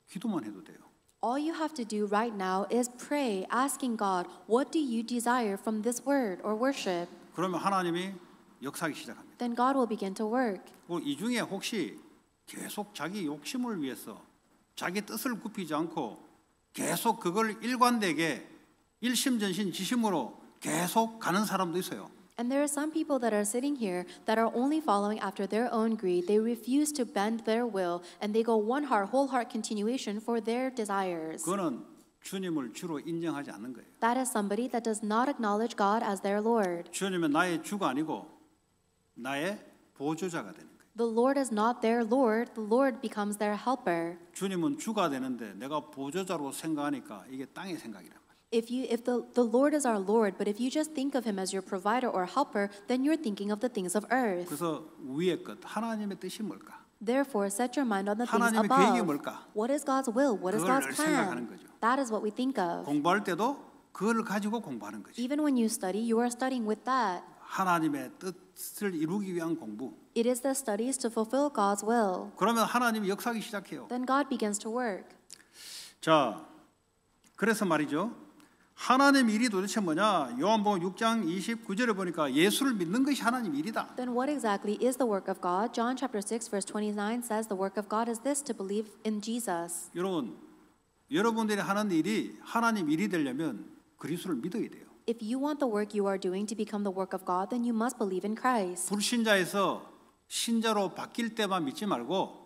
기도만 해도 돼요. All you have to do right now is pray, asking God, what do you desire from this word or worship? 그러면 하나님이 역사하기 시작합니다. Then God will begin to work. 이 중에 혹시 계속 자기 욕심을 위해서 자기 뜻을 굽히지 않고 계속 그걸 일관되게 일심전심 지심으로 계속 가는 사람도 있어요. And there are some people that are sitting here that are only following after their own greed. They refuse to bend their will and they go one heart, whole heart continuation for their desires. 그거는 주님을 주로 인정하지 않는 거예요. That is somebody that does not acknowledge God as their Lord. 주님은 나의 주가 아니고 나의 보조자가 되는 거예요. The Lord is not their Lord, the Lord becomes their helper. 주님은 주가 되는데 내가 보조자로 생각하니까 이게 땅의 생각이라 if you if the, the lord is our lord but if you just think of him as your provider or helper then you're thinking of the things of earth 그래서 위의 것 하나님의 뜻이 뭘까? therefore set your mind on the things above what is god's will what god's plan that is what we think of 공부할 때도 그걸 가지고 공부하는 거죠. even when you study you are studying with that 하나님의 뜻을 이루기 위한 공부. it is the studies to fulfill god's will 그러면 하나님이 역사하기 시작해요. then god begins to work 자, 그래서 말이죠. 하나님 일이 도대체 뭐냐? 요한복음 6장 29절을 보니까 예수를 믿는 것이 하나님 일이다. Then what exactly is the work of God? John chapter 6 verse 29 says the work of God is this to believe in Jesus. 여러분, 여러분들이 하는 일이 하나님 일이 되려면 그리스도를 믿어야 돼요. If you want the work you are doing to become the work of God, then you must believe in Christ. 불신자에서 신자로 바뀔 때만 믿지 말고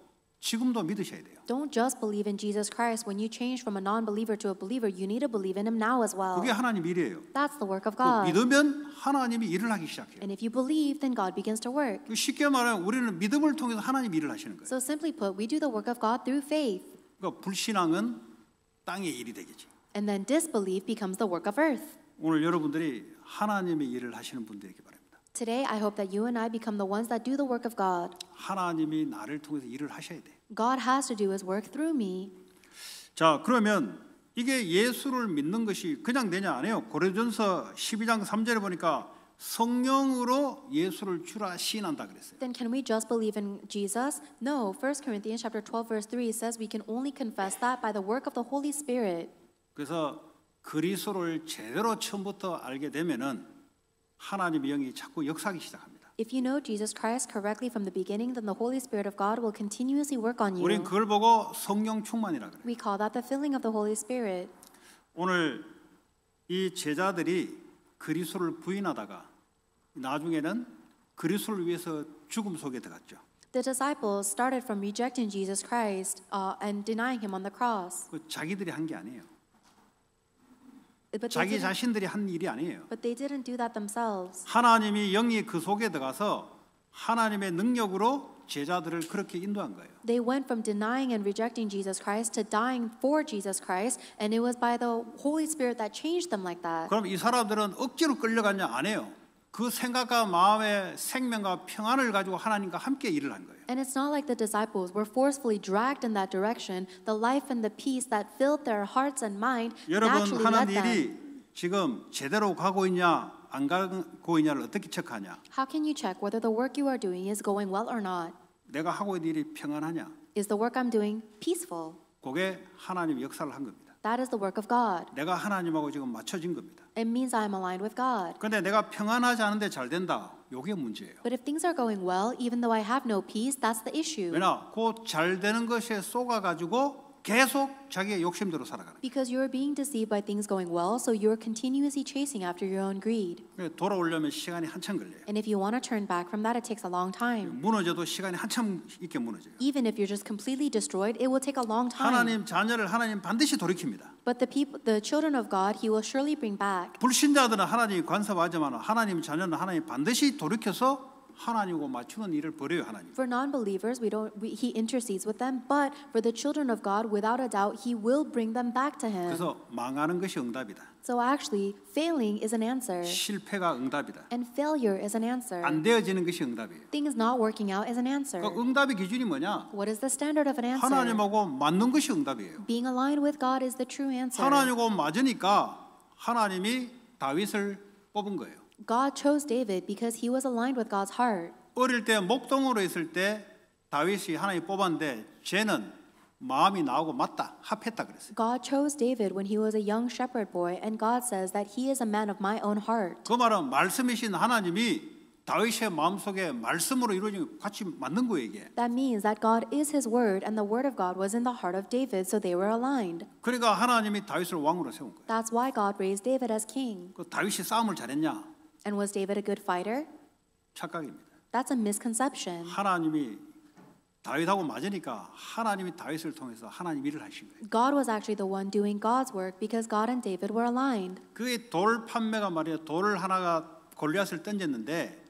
지금도 믿으셔야 돼요. Don't just believe in Jesus Christ when you change from a non-believer to a believer. You need to believe in Him now as well. 그게 하나님 일이에요. That's the work of God. 믿으면 하나님이 일을 하기 시작해요. And if you believe, then God begins to work. 쉽게 말하면 우리는 믿음을 통해서 하나님 일을 하시는 거예요. So simply put, we do the work of God through faith. 그러니까 불신앙은 땅의 일이 되겠죠. And then disbelief becomes the work of earth. 오늘 여러분들이 하나님의 일을 하시는 분들에게 바랍니다. Today I hope that you and I become the ones that do the work of God. 하나님이 나를 통해서 일을 하셔야 돼. God has to do his work through me. 자, 그러면 이게 예수를 믿는 것이 그냥 되냐 안 해요. 고린도전서 12장 3절에 보니까 성령으로 예수를 주라 시인한다 그랬어요. Then can we just believe in Jesus? No. 1 Corinthians chapter 12 verse 3 says we can only confess that by the work of the Holy Spirit. 그래서 그리스도를 제대로 처음부터 알게 되면은 하나님의 영이 자꾸 역사하기 시작합니다. If you know Jesus Christ correctly from the beginning, then the Holy Spirit of God will continuously work on you. 우린 그걸 보고 성령 충만이라 그래. We call that the filling of the Holy Spirit. 오늘 이 제자들이 그리스도를 부인하다가 나중에는 그리스도를 위해서 죽음 속에 들어갔죠. The disciples started from rejecting Jesus Christ uh, and denying him on the cross. 그 자기들이 한 게 아니에요. 자기 자신들이 한 일이 아니에요. But they didn't do that themselves. 하나님이 영이 그 속에 들어가서 하나님의 능력으로 제자들을 그렇게 인도한 거예요. They went from denying and rejecting Jesus Christ to dying for Jesus Christ, and it was by the Holy Spirit that changed them like that. 그럼 이 사람들은 억지로 끌려갔냐 안 해요. 그 생각과 마음의 생명과 평안을 가지고 하나님과 함께 일을 한 거예요. And it's not like the disciples were forcefully dragged in that direction. The life and the peace that filled their hearts and mind naturally led them. 여러분 하는 일이 지금 제대로 가고 있냐 안 가고 있냐를 어떻게 체크하냐? How can you check whether the work you are doing is going well or not? 내가 하고 있는 일이 평안하냐? Is the work I'm doing peaceful? 그게 하나님 역사를 한 겁니다. That is the work of God. 내가 하나님하고 지금 맞춰진 겁니다. It means I am aligned with God. 근데 내가 평안하지 않은데 잘 된다. 요게 문제예요. But if things are going well, even though I have no peace, that's the issue. 왜냐? 곧잘 되는 것에 속아 가지고 계속 자기의 욕심대로 살아가는 Because you're being deceived by things going well, so you're continuously chasing after your own greed. 거예요. 돌아오려면 시간이 한참 걸려요. And if you want to turn back from that, it takes a long time. 무너져도 시간이 한참 있게 무너져요. Even if you're just completely destroyed, it will take a long time. 하나님 자녀를 하나님 반드시 돌이킵니다. But the people, the children of God, He will surely bring back. 불신자들은 하나님 관섭하지만 하나님 자녀는 하나님 반드시 돌이켜서 하나님과 맞추는 일을 하나님. For non-believers, we don't. We, he intercedes with them, but for the children of God, without a doubt, He will bring them back to Him. 그래서 망하는 것이 응답이다. So actually, failing is an answer. 실패가 응답이다. And failure is an answer. 안 되어지는 것이 응답이에요. Things not working out is an answer. 그러니까 응답의 기준이 뭐냐? What is the standard of an answer? 하나님하고 맞는 것이 응답이에요. Being aligned with God is the true answer. 하나님하고 맞으니까 하나님이 다윗을 뽑은 거예요. God chose David because he was aligned with God's heart. 어릴 때 목동으로 있을 때 다윗이 하나님 뽑았는데 쟤는 마음이 맞다 합했다 그랬어요. God chose David when he was a young shepherd boy and God says that he is a man of my own heart. 그 말은 말씀이신 하나님이 다윗의 말씀으로 이루어진 같이 맞는 거예요, 이게. That means that God is his word and the word of God was in the heart of David so they were aligned. 그러니까 하나님이 다윗을 왕으로 세운 거예요. That's why God raised David as king. 그 다윗이 싸움을 잘했냐? And was David a good fighter? 착각입니다. That's a misconception. 하나님이 다윗하고 맞으니까 하나님이 다윗을 통해서 하나님 일을 하신 거예요. God was actually the one doing God's work because God and David were aligned. 그의 돌 판매가 말이야 돌 하나가 골리앗을 던졌는데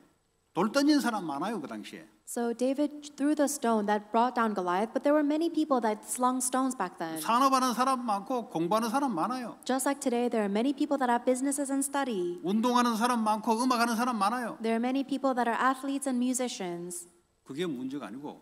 돌 던진 사람 많아요 그 당시에. So David threw the stone that brought down Goliath, but there were many people that slung stones back then. 산업하는 사람 많고 공부하는 사람 많아요. Just like today, there are many people that have businesses and study. 운동하는 사람 많고 음악하는 사람 많아요. There are many people that are athletes and musicians. 그게 문제가 아니고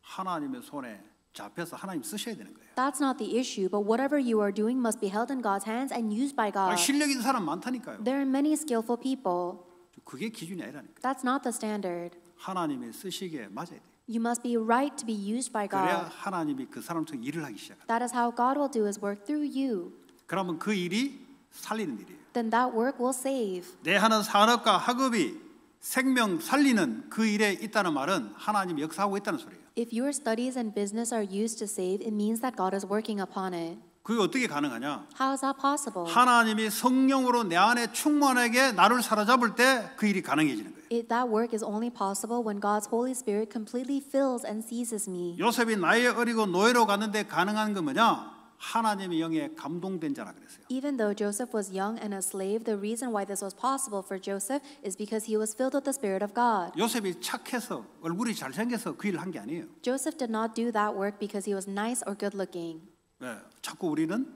하나님의 손에 잡혀서 하나님 쓰셔야 되는 거예요. That's not the issue, but whatever you are doing must be held in God's hands and used by God. 아, 실력 있는 사람 많다니까요. There are many skillful people. 그게 기준이 아니라니까. That's not the standard. 하나님의 쓰시기에 맞아야 돼. You must be right to be used by 그래야 God. 하나님이 그 사람 통해 일을 하기 시작한다. That is how God will do His work through you. 그러면 그 일이 살리는 일이에요. Then that work will save. 내 하는 산업과 학업이 생명 살리는 그 일에 있다는 말은 하나님 역사하고 있다는 소리예요. If your studies and business are used to save, it means that God is working upon it. 그게 어떻게 가능하냐? How is that possible? 하나님이 성령으로 내 안에 충만하게 나를 사로잡을 때 그 일이 가능해지는 거예요. It, that work is only possible when God's Holy Spirit completely fills and seizes me. 요셉이 나이 어리고 노예로 갔는데 가능한 건 뭐냐? 하나님의 영에 감동된 자라 그랬어요. Even though Joseph was young and a slave, the reason why this was possible for Joseph is because he was filled with the Spirit of God. 요셉이 착해서 얼굴이 잘생겨서 그 일을 한 게 아니에요. Joseph did not do that work because he was nice or good-looking. 네, 자꾸 우리는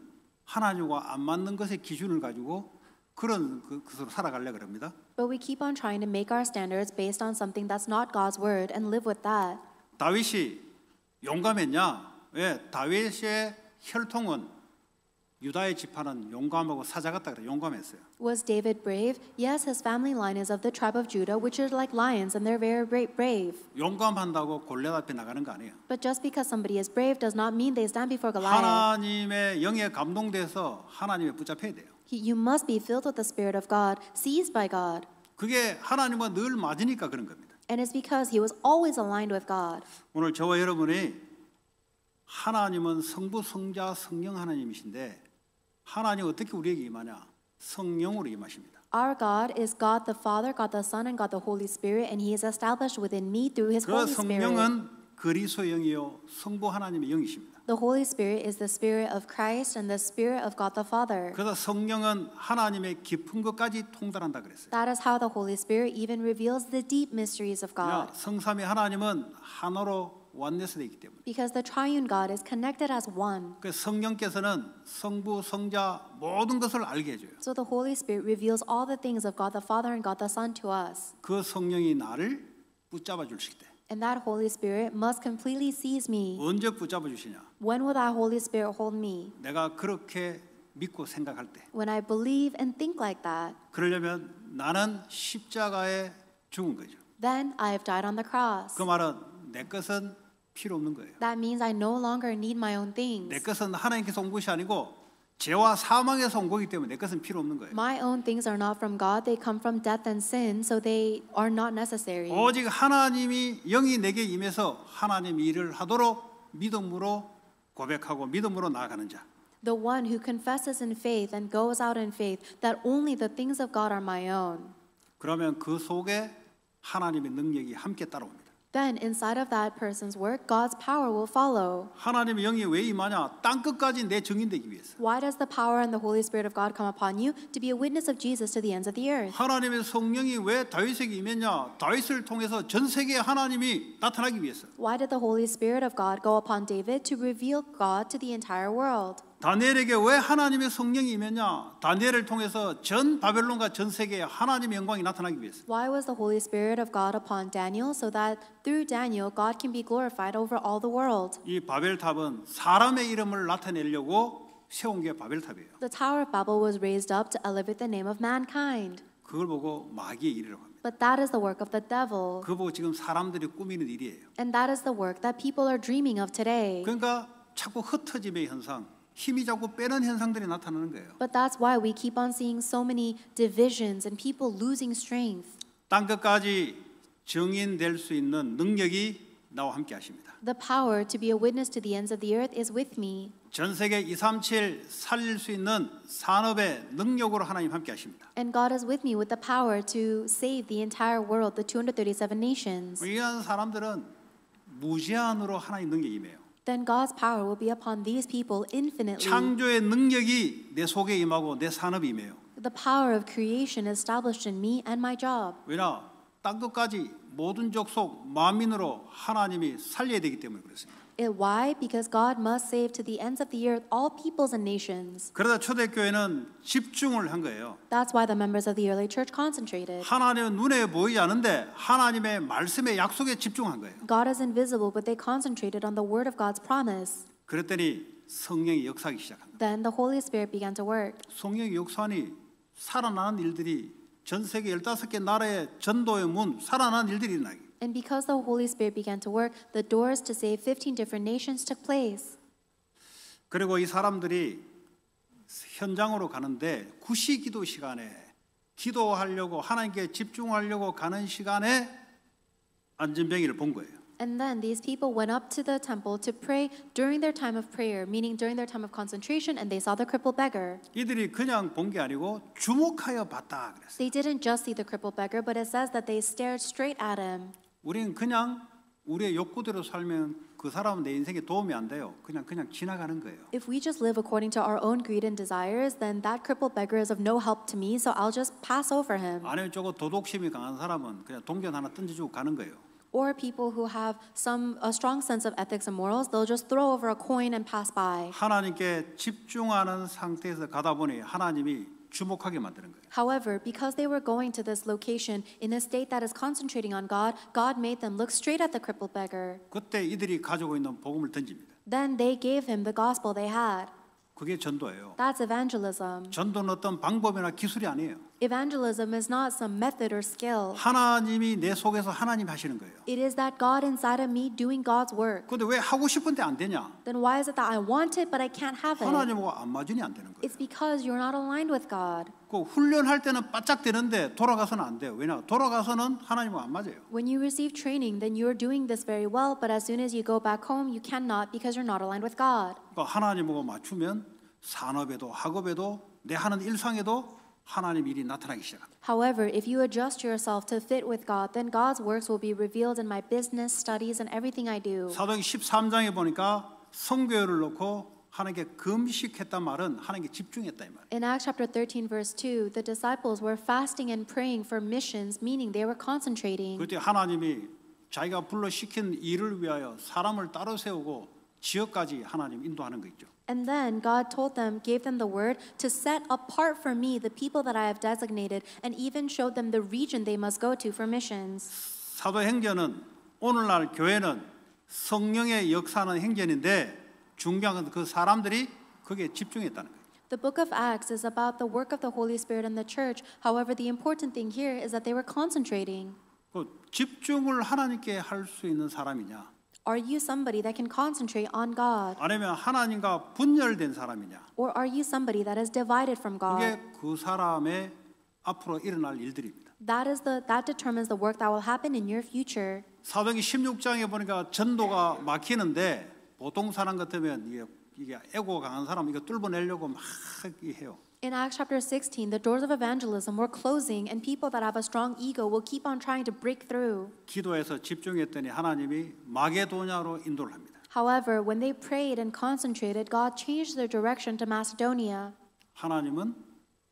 하나님과 안 맞는 것의 기준을 가지고 그런 것으로 살아가려 그럽니다. But we keep on trying to make our standards based on something that's not God's word and live with that. 다윗이 용감했냐? 예, 다윗의 혈통은 유다의 지파는 용감하고 사자 같다 그래 용감했어요. Was David brave? Yes, his family line is of the tribe of Judah, which are like lions, and they're very brave. 용감한다고 골리앗 앞에 나가는 거 아니에요. But just because somebody is brave does not mean they stand before Goliath. 하나님의 영에 감동돼서 하나님에 붙잡혀야 돼요. You must be filled with the spirit of God, seized by God. 그게 하나님과 늘 맞으니까 그런 겁니다. And it's because he was always aligned with God. 오늘 저와 여러분이 하나님은 성부, 성자, 성령 하나님이신데. 하나님 어떻게 우리에게 임하냐? 성령으로 임하십니다. Our God is God the Father, God the Son, and God the Holy Spirit, and He is established within me through His Holy Spirit. 그 성령은 그리스도 영이요 성부 하나님의 영이십니다. The Holy Spirit is the Spirit of Christ and the Spirit of God the Father. 그래서 성령은 하나님의 깊은 것까지 통달한다 그랬어요. That is how the Holy Spirit even reveals the deep mysteries of God. 성삼위 하나님은 하나로 원내스되기 때문에. Because the triune God is connected as one. 그 성령께서는 성부, 성자 모든 것을 알게 해줘요. So the Holy Spirit reveals all the things of God the Father and God the Son to us. 그 성령이 나를 붙잡아 주실 때. And that Holy Spirit must completely seize me. 언제 붙잡아 주시냐? When will that Holy Spirit hold me? 내가 그렇게 믿고 생각할 때. When I believe and think like that. 그러려면 나는 십자가에 죽은 거죠. Then I have died on the cross. 그 말은 내 것은 필요 없는 거예요. That means I no longer need my own things. 내 것은 하나님께서 온 것이 아니고 죄와 사망에서 온 거기 때문에 내 것은 필요 없는 거예요. My own things are not from God; they come from death and sin, so they are not necessary. 오직 하나님이 영이 내게 임해서 하나님 일을 하도록 믿음으로 고백하고 믿음으로 나아가는 자. The one who confesses in faith and goes out in faith that only the things of God are my own. 그러면 그 속에 하나님의 능력이 함께 따라옵니다. then inside of that person's work, God's power will follow. 하나님의 영이 왜 임하냐? 땅 끝까지 내 증인되기 위해서. Why does the power and the Holy Spirit of God come upon you to be a witness of Jesus to the ends of the earth? 하나님의 성령이 왜 다윗에게 임했냐? 다윗을 통해서 전 세계에 하나님이 나타나기 위해서. Why did the Holy Spirit of God go upon David to reveal God to the entire world? 다니엘에게 왜 하나님의 성령이 임했냐? 다니엘을 통해서 전 바벨론과 전 세계에 하나님의 영광이 나타나기 위해서. Why was the Holy Spirit of God upon Daniel so that through Daniel God can be glorified over all the world? 이 바벨탑은 사람의 이름을 나타내려고 세운 게 바벨탑이에요. The Tower of Babel was raised up to elevate the name of mankind. 그걸 보고 마귀의 일이라고 합니다. But that is the work of the devil. 그 보고 지금 사람들이 꾸미는 일이에요. And that is the work that people are dreaming of today. 그러니까 자꾸 흩어짐의 현상. 힘이 자꾸 빼는 현상들이 나타나는 거예요. But that's why we keep on seeing so many divisions and people losing strength. 땅 끝까지 증인될 수 있는 능력이 나와 함께 하십니다. The power to be a witness to the ends of the earth is with me. 전 세계 237 살릴 수 있는 산업의 능력으로 하나님 함께 하십니다. And God is with me with the power to save the entire world, the 237 nations. 이런 사람들은 무제한으로 하나님 능력이에요. then God's power will be upon these people infinitely. 창조의 능력이 내 속에 임하고 내 The power of creation established in me and my job. 왜냐? 땅 모든 족속 만민으로 하나님이 살려야 되기 때문에 그렇습니다. Why? Because God must save to the ends of the earth all peoples and nations. 그러다 초대교회는 집중을 한 거예요. That's why the members of the early church concentrated. 하나님은 눈에 보이지 않는데 하나님의 말씀의 약속에 집중한 거예요. God is invisible, but they concentrated on the word of God's promise. 그랬더니 성령이 역사하기 시작합니다. Then the Holy Spirit began to work. 성령이 역사하니 살아나는 일들이 전 세계 15개 나라의 전도의 문 살아나는 일들이 일어나기. And because the Holy Spirit began to work, the doors to save 15 different nations took place. 그리고 이 사람들이 현장으로 가는데 구시 기도 시간에 기도하려고 하나님께 집중하려고 가는 시간에 안진병이를 본 거예요. And then these people went up to the temple to pray during their time of prayer, meaning during their time of concentration, and they saw the crippled beggar. 이들이 그냥 본 게 아니고 주목하여 봤다 그랬어요. They didn't just see the crippled beggar, but it says that they stared straight at him. 우리는 그냥 우리의 욕구대로 살면 그 사람은 내 인생에 도움이 안 돼요. 그냥 그냥 지나가는 거예요. If we just live according to our own greed and desires, then that crippled beggar is of no help to me, so I'll just pass over him. 아니면 저거 도덕심이 강한 사람은 그냥 동전 하나 던져주고 가는 거예요. Or people who have some a strong sense of ethics and morals, they'll just throw over a coin and pass by. 하나님께 집중하는 상태에서 가다 보니 하나님이 주목하게 만드는 거예요. However, because they were going to this location in a state that is concentrating on God, God made them look straight at the crippled beggar. 그때 이들이 가지고 있는 복음을 던집니다. Then they gave him the gospel they had. 그게 전도예요. That's evangelism. 전도는 어떤 방법이나 기술이 아니에요. Evangelism is not some method or skill. 하나님이 내 속에서 하나님 하시는 거예요. It is that God inside of me doing God's work. 근데 왜 하고 싶은데 안 되냐? Then why is it that I want it but I can't have it? 하나님과 안 맞으니 안 되는 거예요. It's because you're not aligned with God. 그 훈련할 때는 바짝 되는데 돌아가서는 안 돼요. 왜냐? 돌아가서는 하나님과 안 맞아요. When you receive training, then you're doing this very well, but as soon as you go back home, you cannot because you're not aligned with God. 그러니까 하나님과 맞추면 산업에도 학업에도 내 하는 일상에도 하나님 일이 나타나기 시작합니다. However, if you adjust yourself to fit with God, then God's works will be revealed in my business, studies, and everything I do. 사도행 13장에 보니까 성교회를 놓고 하나님께 금식했단 말은 하나님께 집중했다 이 말. In Acts chapter 13 verse 2, the disciples were fasting and praying for missions, meaning they were concentrating. 그때 하나님이 자기가 불러 시킨 일을 위하여 사람을 따로 세우고 지역까지 하나님 인도하는 거 있죠. And then God told them, gave them the word to set apart for me the people that I have designated, and even showed them the region they must go to for missions. 사도행전은 오늘날 교회는 성령의 행전인데 중요한 사람들이 거기에 집중했다는 거예요. The book of Acts is about the work of the Holy Spirit in the church. However, the important thing here is that they were concentrating. 그 집중을 하나님께 할 있는 사람이냐? Are you somebody that can concentrate on God? 아니면 하나님과 분열된 사람이냐? Or are you somebody that is divided from God? 그게 그 사람의 앞으로 일어날 일들입니다. That is the that determines the work that will happen in your future. 사도행전 16장에 보니까 전도가 막히는데 보통 사람 같으면 이게 이게 애고 강한 사람 이거 뚫어내려고 막 해요. In Acts chapter 16, the doors of evangelism were closing and people that have a strong ego will keep on trying to break through. 기도해서 집중했더니 하나님이 마게도냐로 인도를 합니다. However, when they prayed and concentrated, God changed their direction to Macedonia. 하나님은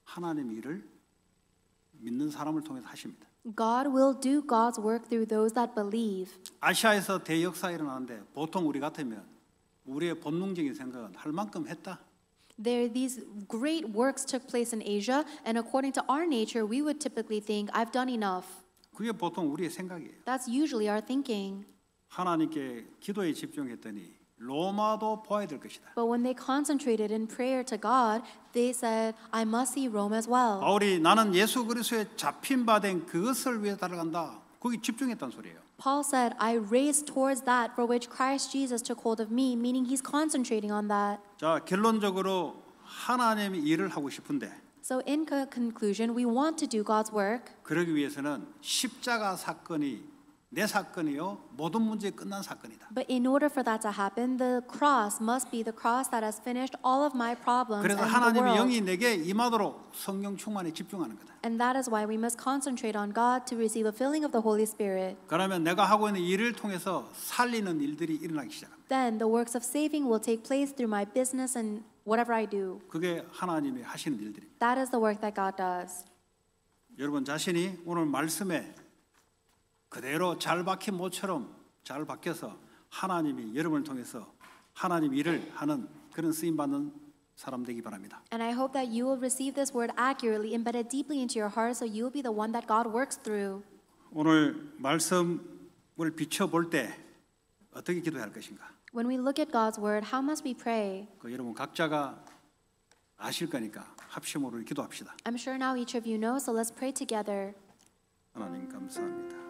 하나님 일을 믿는 사람을 통해서 하십니다. God will do God's work through those that believe. 아시아에서 대역사 일어나는데 보통 우리 같으면 우리의 본능적인 생각은 할 만큼 했다 there these great works took place in Asia, and according to our nature, we would typically think, I've done enough. 그게 보통 우리의 생각이에요. That's usually our thinking. 하나님께 기도에 집중했더니 로마도 보아야 될 것이다. But when they concentrated in prayer to God, they said, I must see Rome as well. 바울이 나는 예수 그리스도에 잡힌 바 그것을 위해 달려간다. 거기 집중했단 소리예요. Paul said, I race towards that for which Christ Jesus took hold of me, meaning he's concentrating on that. 자, 결론적으로 하나님이 일을 하고 싶은데 So in conclusion, we want to do God's work. 그러기 위해서는 십자가 사건이 내 사건이요 모든 문제 끝난 사건이다. But in order for that to happen, the cross must be the cross that has finished all of my problems and the 그래서 하나님의 world. 영이 내게 임하도록 성령 충만에 집중하는 거다. And that is why we must concentrate on God to receive a filling of the Holy Spirit. 그러면 내가 하고 있는 일을 통해서 살리는 일들이 일어나기 시작합니다. Then the works of saving will take place through my business and whatever I do. 그게 하나님이 하시는 일들입니다. That is the work that God does. 여러분 자신이 오늘 말씀에 그대로 잘 박힌 모처럼 잘 박혀서 하나님이 여러분을 통해서 하나님 일을 하는 그런 쓰임 받는 사람 되기 바랍니다. And I hope that you will receive this word accurately, embed it deeply into your heart, so you will be the one that God works through. 오늘 말씀을 비춰볼 때 어떻게 기도할 것인가? When we look at God's word, how must we pray? 그 여러분 각자가 아실 거니까 합심으로 기도합시다. I'm sure now each of you know, so let's pray together. 하나님 감사합니다.